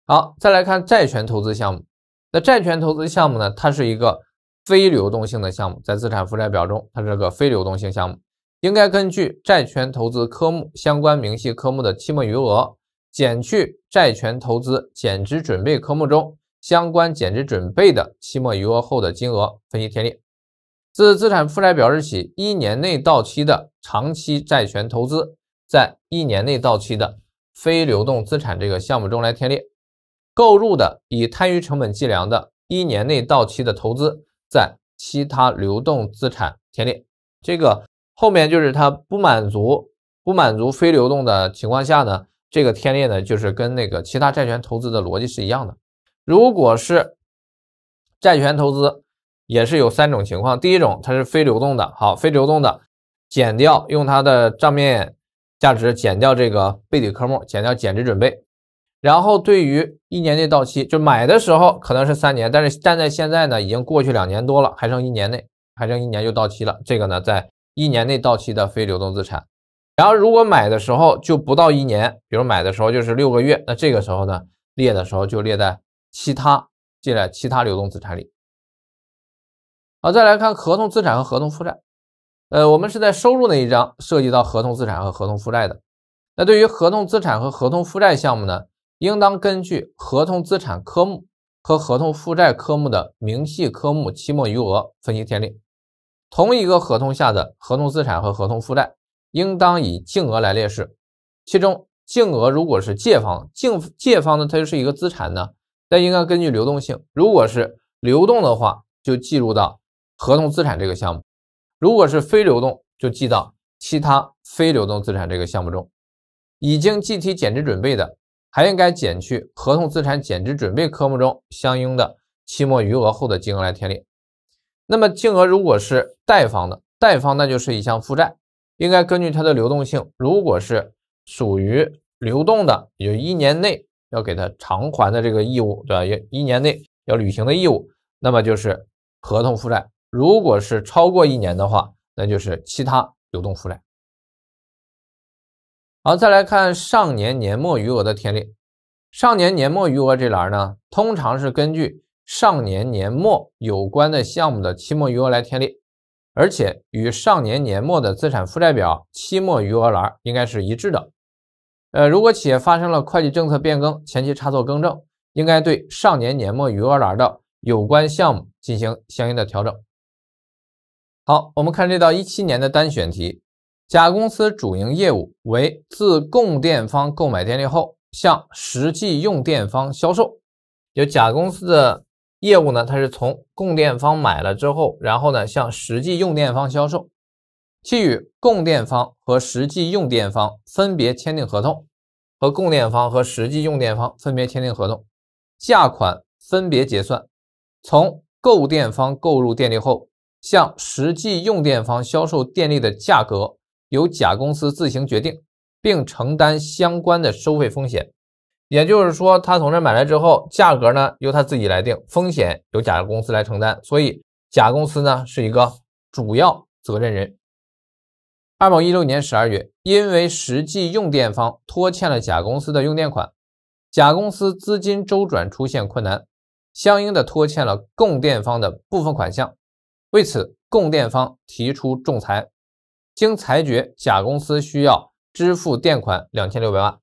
好，再来看债权投资项目，那债权投资项目呢，它是一个非流动性的项目，在资产负债表中，它是个非流动性项目，应该根据债权投资科目相关明细科目的期末余额。减去债权投资减值准备科目中相关减值准备的期末余额后的金额，分析填列。自资产负债表日起一年内到期的长期债权投资，在一年内到期的非流动资产这个项目中来填列。购入的以摊余成本计量的一年内到期的投资，在其他流动资产填列。这个后面就是它不满足不满足非流动的情况下呢？这个天裂呢，就是跟那个其他债权投资的逻辑是一样的。如果是债权投资，也是有三种情况。第一种，它是非流动的，好，非流动的，减掉用它的账面价值减掉这个备抵科目，减掉减值准备。然后对于一年内到期，就买的时候可能是三年，但是站在现在呢，已经过去两年多了，还剩一年内，还剩一年就到期了。这个呢，在一年内到期的非流动资产。然后，如果买的时候就不到一年，比如买的时候就是六个月，那这个时候呢，列的时候就列在其他借贷其他流动资产里。好，再来看合同资产和合同负债。呃，我们是在收入那一章涉及到合同资产和合同负债的。那对于合同资产和合同负债项目呢，应当根据合同资产科目和合同负债科目的明细科目期末余额分析填列。同一个合同下的合同资产和合同负债。应当以净额来列示，其中净额如果是借方，净借方呢，它就是一个资产呢，那应该根据流动性，如果是流动的话，就计入到合同资产这个项目；如果是非流动，就记到其他非流动资产这个项目中。已经计提减值准备的，还应该减去合同资产减值准备科目中相应的期末余额后的金额来填列。那么净额如果是贷方的，贷方那就是一项负债。应该根据它的流动性，如果是属于流动的，有一年内要给他偿还的这个义务，对吧？要一年内要履行的义务，那么就是合同负债；如果是超过一年的话，那就是其他流动负债。好，再来看上年年末余额的填列。上年年末余额这栏呢，通常是根据上年年末有关的项目的期末余额来填列。而且与上年年末的资产负债表期末余额栏应该是一致的。呃，如果企业发生了会计政策变更、前期差错更正，应该对上年年末余额栏的有关项目进行相应的调整。好，我们看这道一七年的单选题：甲公司主营业务为自供电方购买电力后向实际用电方销售，有甲公司的。业务呢，它是从供电方买了之后，然后呢向实际用电方销售，其与供电方和实际用电方分别签订合同，和供电方和实际用电方分别签订合同，价款分别结算。从购电方购入电力后，向实际用电方销售电力的价格由甲公司自行决定，并承担相关的收费风险。也就是说，他从这买来之后，价格呢由他自己来定，风险由甲公司来承担，所以甲公司呢是一个主要责任人。二零一六年十二月，因为实际用电方拖欠了甲公司的用电款，甲公司资金周转出现困难，相应的拖欠了供电方的部分款项，为此供电方提出仲裁，经裁决，甲公司需要支付电款两千六百万。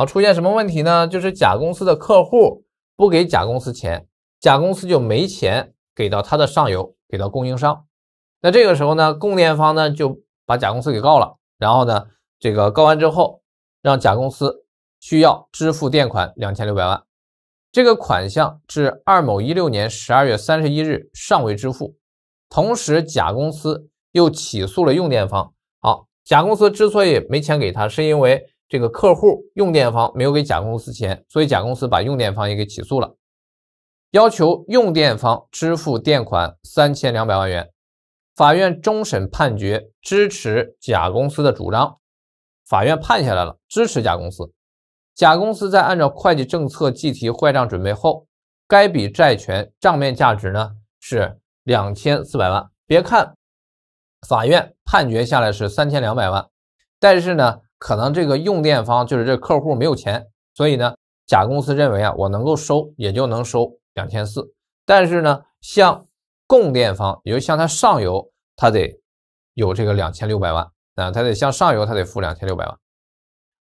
好，出现什么问题呢？就是甲公司的客户不给甲公司钱，甲公司就没钱给到他的上游，给到供应商。那这个时候呢，供电方呢就把甲公司给告了，然后呢，这个告完之后，让甲公司需要支付电款两千六百万，这个款项至二某一六年十二月三十一日尚未支付。同时，甲公司又起诉了用电方。好，甲公司之所以没钱给他，是因为。这个客户用电方没有给甲公司钱，所以甲公司把用电方也给起诉了，要求用电方支付电款三千两百万元。法院终审判决支持甲公司的主张，法院判下来了，支持甲公司。甲公司在按照会计政策计提坏账准备后，该笔债权账面价值呢是两千四百万。别看法院判决下来是三千两百万，但是呢。可能这个用电方就是这客户没有钱，所以呢，甲公司认为啊，我能够收也就能收两千四。但是呢，像供电方，也就像它上游，它得有这个两千六百万啊，它得向上游它得付两千六百万。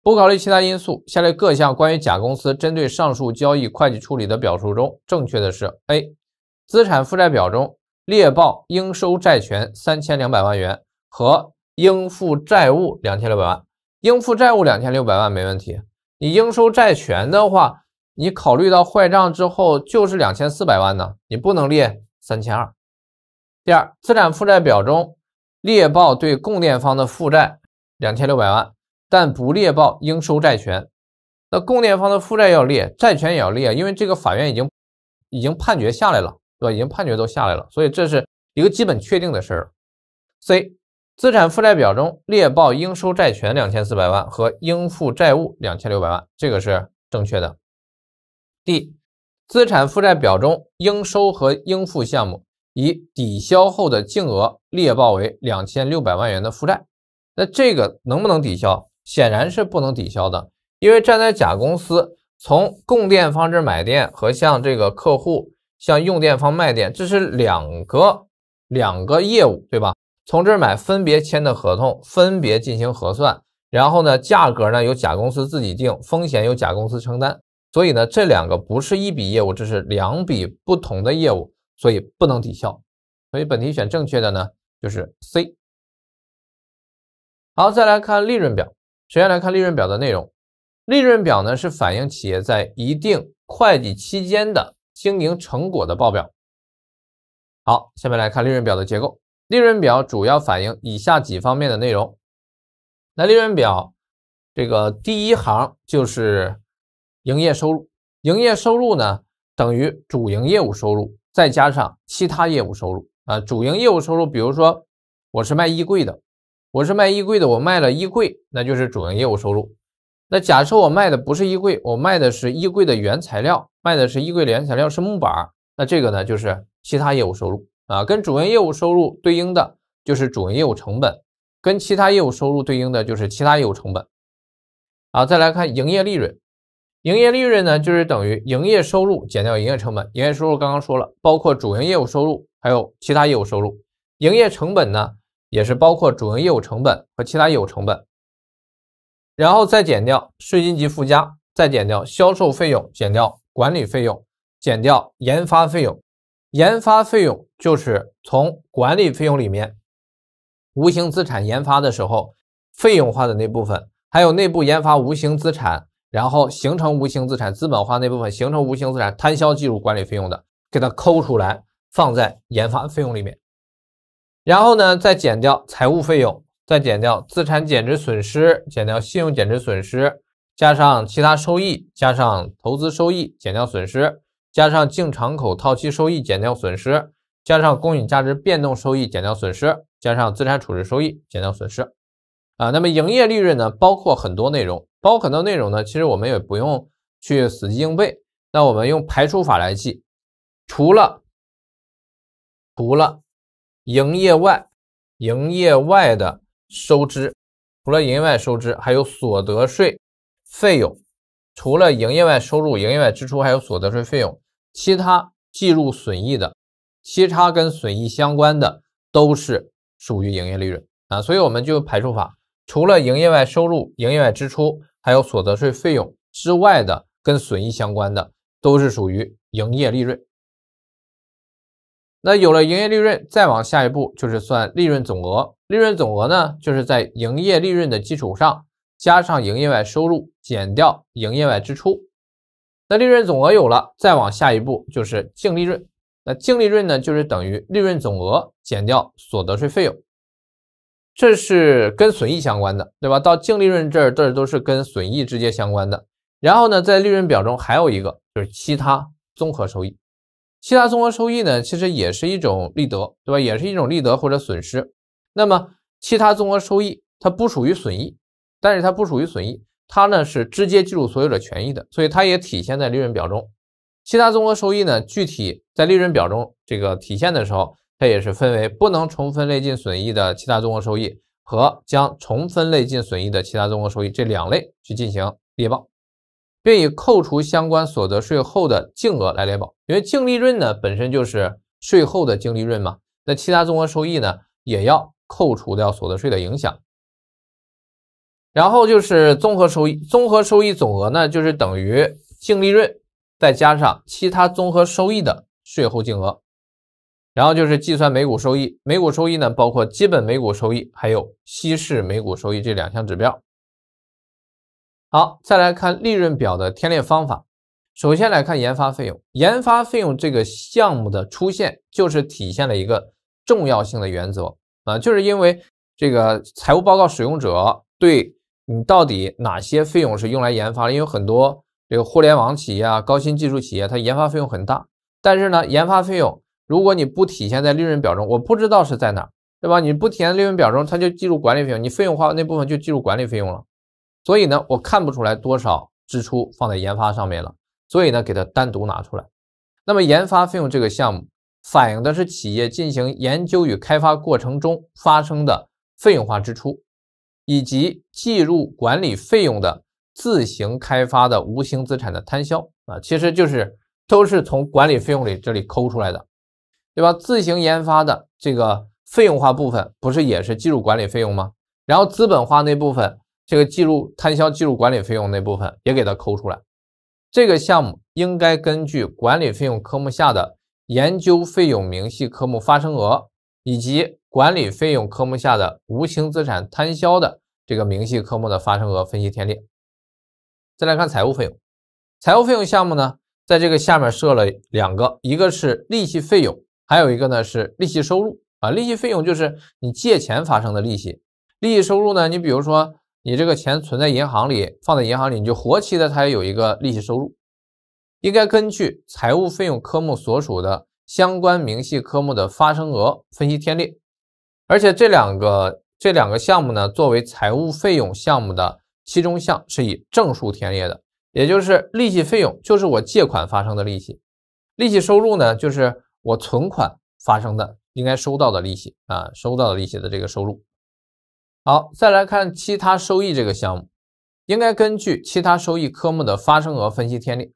不考虑其他因素，下列各项关于甲公司针对上述交易会计处理的表述中，正确的是：A. 资产负债表中列报应收债权三千两百万元和应付债务两千六百万。应付债务两千六百万没问题，你应收债权的话，你考虑到坏账之后就是两千四百万呢，你不能列三千二。第二，资产负债表中列报对供电方的负债两千六百万，但不列报应收债权。那供电方的负债要列，债权也要列因为这个法院已经已经判决下来了，对吧？已经判决都下来了，所以这是一个基本确定的事儿。C。资产负债表中列报应收债权两千四百万和应付债务两千六百万，这个是正确的。D 资产负债表中应收和应付项目以抵消后的净额列报为两千六百万元的负债，那这个能不能抵消？显然是不能抵消的，因为站在甲公司从供电方这买电和向这个客户向用电方卖电，这是两个两个业务，对吧？从这儿买，分别签的合同，分别进行核算，然后呢，价格呢由甲公司自己定，风险由甲公司承担，所以呢，这两个不是一笔业务，这是两笔不同的业务，所以不能抵消，所以本题选正确的呢就是 C。好，再来看利润表，首先来看利润表的内容，利润表呢是反映企业在一定会计期间的经营成果的报表。好，下面来看利润表的结构。利润表主要反映以下几方面的内容。那利润表，这个第一行就是营业收入。营业收入呢，等于主营业务收入再加上其他业务收入。啊，主营业务收入，比如说我是卖衣柜的，我是卖衣柜的，我卖了衣柜，那就是主营业务收入。那假设我卖的不是衣柜，我卖的是衣柜的原材料，卖的是衣柜的原材料是木板，那这个呢就是其他业务收入。啊，跟主营业务收入对应的就是主营业务成本，跟其他业务收入对应的就是其他业务成本。好，再来看营业利润，营业利润呢就是等于营业收入减掉营业成本。营业收入刚刚说了，包括主营业务收入还有其他业务收入。营业成本呢也是包括主营业务成本和其他业务成本，然后再减掉税金及附加，再减掉销售费用，减掉管理费用，减掉研发费用。研发费用就是从管理费用里面，无形资产研发的时候，费用化的那部分，还有内部研发无形资产，然后形成无形资产资本化那部分，形成无形资产摊销计入管理费用的，给它抠出来放在研发费用里面，然后呢再减掉财务费用，再减掉资产减值损失，减掉信用减值损失，加上其他收益，加上投资收益，减掉损失。加上净敞口套期收益减掉损失，加上公允价值变动收益减掉损失，加上资产处置收益减掉损失，啊，那么营业利润呢？包括很多内容，包括很多内容呢，其实我们也不用去死记硬背，那我们用排除法来记，除了除了营业外营业外的收支，除了营业外收支，还有所得税费用，除了营业外收入营业外支出，还有所得税费用。其他计入损益的、其他跟损益相关的，都是属于营业利润啊。所以我们就排除法，除了营业外收入、营业外支出，还有所得税费用之外的，跟损益相关的，都是属于营业利润。那有了营业利润，再往下一步就是算利润总额。利润总额呢，就是在营业利润的基础上，加上营业外收入，减掉营业外支出。那利润总额有了，再往下一步就是净利润。那净利润呢，就是等于利润总额减掉所得税费用，这是跟损益相关的，对吧？到净利润这儿，这儿都是跟损益直接相关的。然后呢，在利润表中还有一个就是其他综合收益。其他综合收益呢，其实也是一种利得，对吧？也是一种利得或者损失。那么其他综合收益它不属于损益，但是它不属于损益。它呢是直接计入所有者权益的，所以它也体现在利润表中。其他综合收益呢，具体在利润表中这个体现的时候，它也是分为不能重分类进损益的其他综合收益和将重分类进损益的其他综合收益这两类去进行列报，并以扣除相关所得税后的净额来列报，因为净利润呢本身就是税后的净利润嘛。那其他综合收益呢，也要扣除掉所得税的影响。然后就是综合收益，综合收益总额呢，就是等于净利润再加上其他综合收益的税后净额。然后就是计算每股收益，每股收益呢包括基本每股收益还有稀释每股收益这两项指标。好，再来看利润表的填列方法。首先来看研发费用，研发费用这个项目的出现就是体现了一个重要性的原则啊，就是因为这个财务报告使用者对你到底哪些费用是用来研发的？因为很多这个互联网企业啊，高新技术企业，它研发费用很大。但是呢，研发费用如果你不体现在利润表中，我不知道是在哪，对吧？你不填利润表中，它就计入管理费用。你费用化那部分就计入管理费用了。所以呢，我看不出来多少支出放在研发上面了。所以呢，给它单独拿出来。那么，研发费用这个项目反映的是企业进行研究与开发过程中发生的费用化支出。以及计入管理费用的自行开发的无形资产的摊销啊，其实就是都是从管理费用里这里抠出来的，对吧？自行研发的这个费用化部分不是也是计入管理费用吗？然后资本化那部分，这个计入摊销、计入管理费用那部分也给它抠出来。这个项目应该根据管理费用科目下的研究费用明细科目发生额以及。管理费用科目下的无形资产摊销的这个明细科目的发生额分析天列。再来看财务费用，财务费用项目呢，在这个下面设了两个，一个是利息费用，还有一个呢是利息收入啊。利息费用就是你借钱发生的利息，利息收入呢，你比如说你这个钱存在银行里，放在银行里你就活期的，它也有一个利息收入，应该根据财务费用科目所属的相关明细科目的发生额分析天列。而且这两个这两个项目呢，作为财务费用项目的其中项，是以正数填列的，也就是利息费用就是我借款发生的利息，利息收入呢就是我存款发生的应该收到的利息啊，收到的利息的这个收入。好，再来看其他收益这个项目，应该根据其他收益科目的发生额分析填列。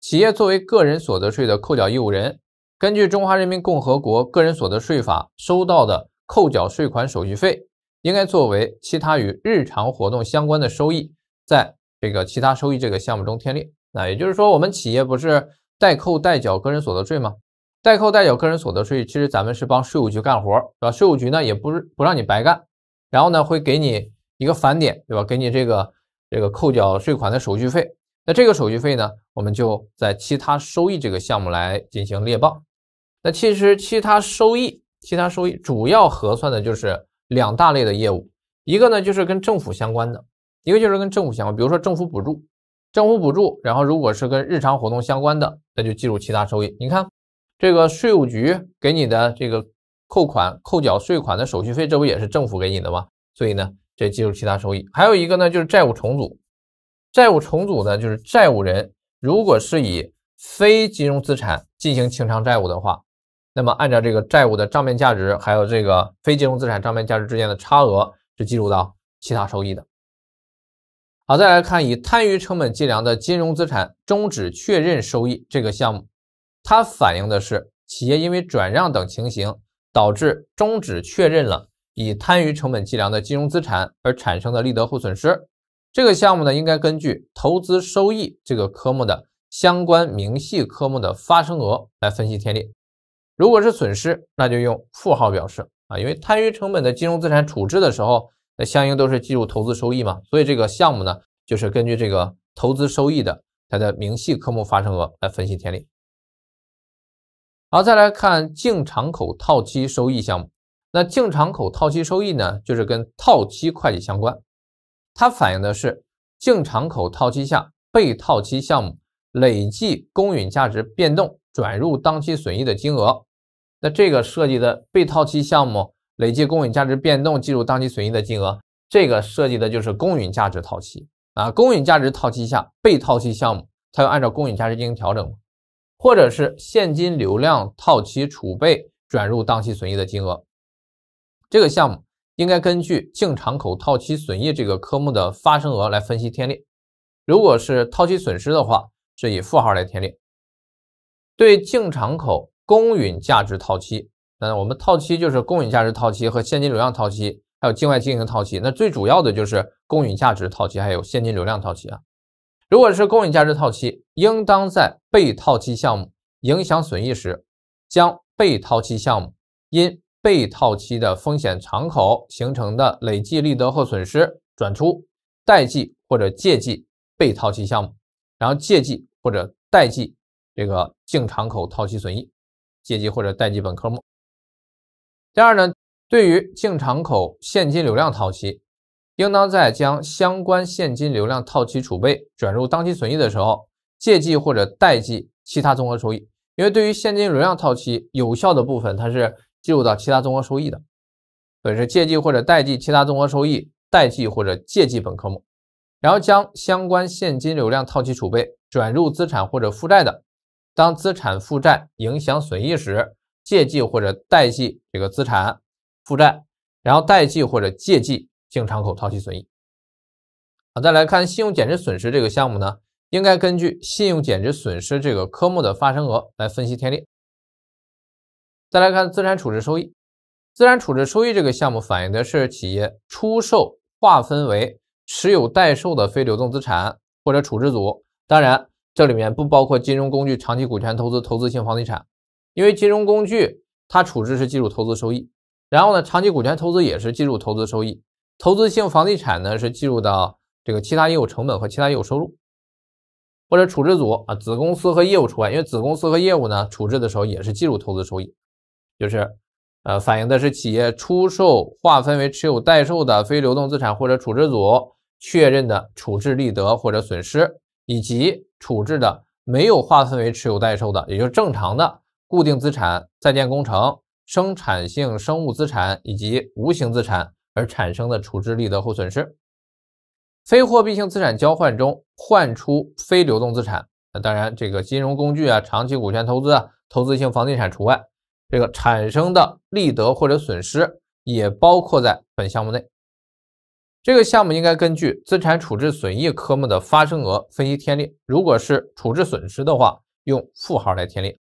企业作为个人所得税的扣缴义务人，根据《中华人民共和国个人所得税法》收到的。扣缴税款手续费应该作为其他与日常活动相关的收益，在这个其他收益这个项目中填列。那也就是说，我们企业不是代扣代缴个人所得税吗？代扣代缴个人所得税，其实咱们是帮税务局干活，对吧？税务局呢，也不是不让你白干，然后呢，会给你一个返点，对吧？给你这个这个扣缴税款的手续费。那这个手续费呢，我们就在其他收益这个项目来进行列报。那其实其他收益。其他收益主要核算的就是两大类的业务，一个呢就是跟政府相关的，一个就是跟政府相关，比如说政府补助，政府补助，然后如果是跟日常活动相关的，那就计入其他收益。你看，这个税务局给你的这个扣款、扣缴税款的手续费，这不也是政府给你的吗？所以呢，这计入其他收益。还有一个呢就是债务重组，债务重组呢就是债务人如果是以非金融资产进行清偿债务的话。那么，按照这个债务的账面价值，还有这个非金融资产账面价值之间的差额，是计入到其他收益的。好，再来看以摊余成本计量的金融资产终止确认收益这个项目，它反映的是企业因为转让等情形导致终止确认了以摊余成本计量的金融资产而产生的利得或损失。这个项目呢，应该根据投资收益这个科目的相关明细科目的发生额来分析天利。如果是损失，那就用负号表示啊，因为摊余成本的金融资产处置的时候，那相应都是计入投资收益嘛，所以这个项目呢，就是根据这个投资收益的它的明细科目发生额来分析填列。好，再来看净敞口套期收益项目，那净敞口套期收益呢，就是跟套期会计相关，它反映的是净敞口套期下被套期项目累计公允价值变动转入当期损益的金额。那这个涉及的被套期项目累计公允价值变动计入当期损益的金额，这个涉及的就是公允价值套期啊。公允价值套期下被套期项目，它要按照公允价值进行调整，或者是现金流量套期储备转入当期损益的金额，这个项目应该根据净敞口套期损益这个科目的发生额来分析填列。如果是套期损失的话，是以负号来填列。对净敞口。公允价值套期，那我们套期就是公允价值套期和现金流量套期，还有境外经营套期。那最主要的就是公允价值套期，还有现金流量套期啊。如果是公允价值套期，应当在被套期项目影响损益时，将被套期项目因被套期的风险敞口形成的累计利得或损失转出，代记或者借记被套期项目，然后借记或者代记这个净敞口套期损益。借记或者贷记本科目。第二呢，对于净敞口现金流量套期，应当在将相关现金流量套期储备转入当期损益的时候，借记或者贷记其他综合收益。因为对于现金流量套期有效的部分，它是计入到其他综合收益的，所以是借记或者贷记其他综合收益，贷记或者借记本科目。然后将相关现金流量套期储备转入资产或者负债的。当资产负债影响损益时，借记或者贷记这个资产负债，然后贷记或者借记净敞口套期损益。啊，再来看信用减值损失这个项目呢，应该根据信用减值损失这个科目的发生额来分析天列。再来看资产处置收益，资产处置收益这个项目反映的是企业出售划分为持有待售的非流动资产或者处置组，当然。这里面不包括金融工具、长期股权投资、投资性房地产，因为金融工具它处置是计入投资收益。然后呢，长期股权投资也是计入投资收益，投资性房地产呢是计入到这个其他业务成本和其他业务收入或者处置组啊子公司和业务除外，因为子公司和业务呢处置的时候也是计入投资收益，就是呃反映的是企业出售划分为持有待售的非流动资产或者处置组确认的处置利得或者损失。以及处置的没有划分为持有待售的，也就是正常的固定资产、在建工程、生产性生物资产以及无形资产而产生的处置利得或损失；非货币性资产交换中换出非流动资产，那当然这个金融工具啊、长期股权投资啊、投资性房地产除外，这个产生的利得或者损失也包括在本项目内。这个项目应该根据“资产处置损益”科目的发生额分析天列。如果是处置损失的话，用负号来天列。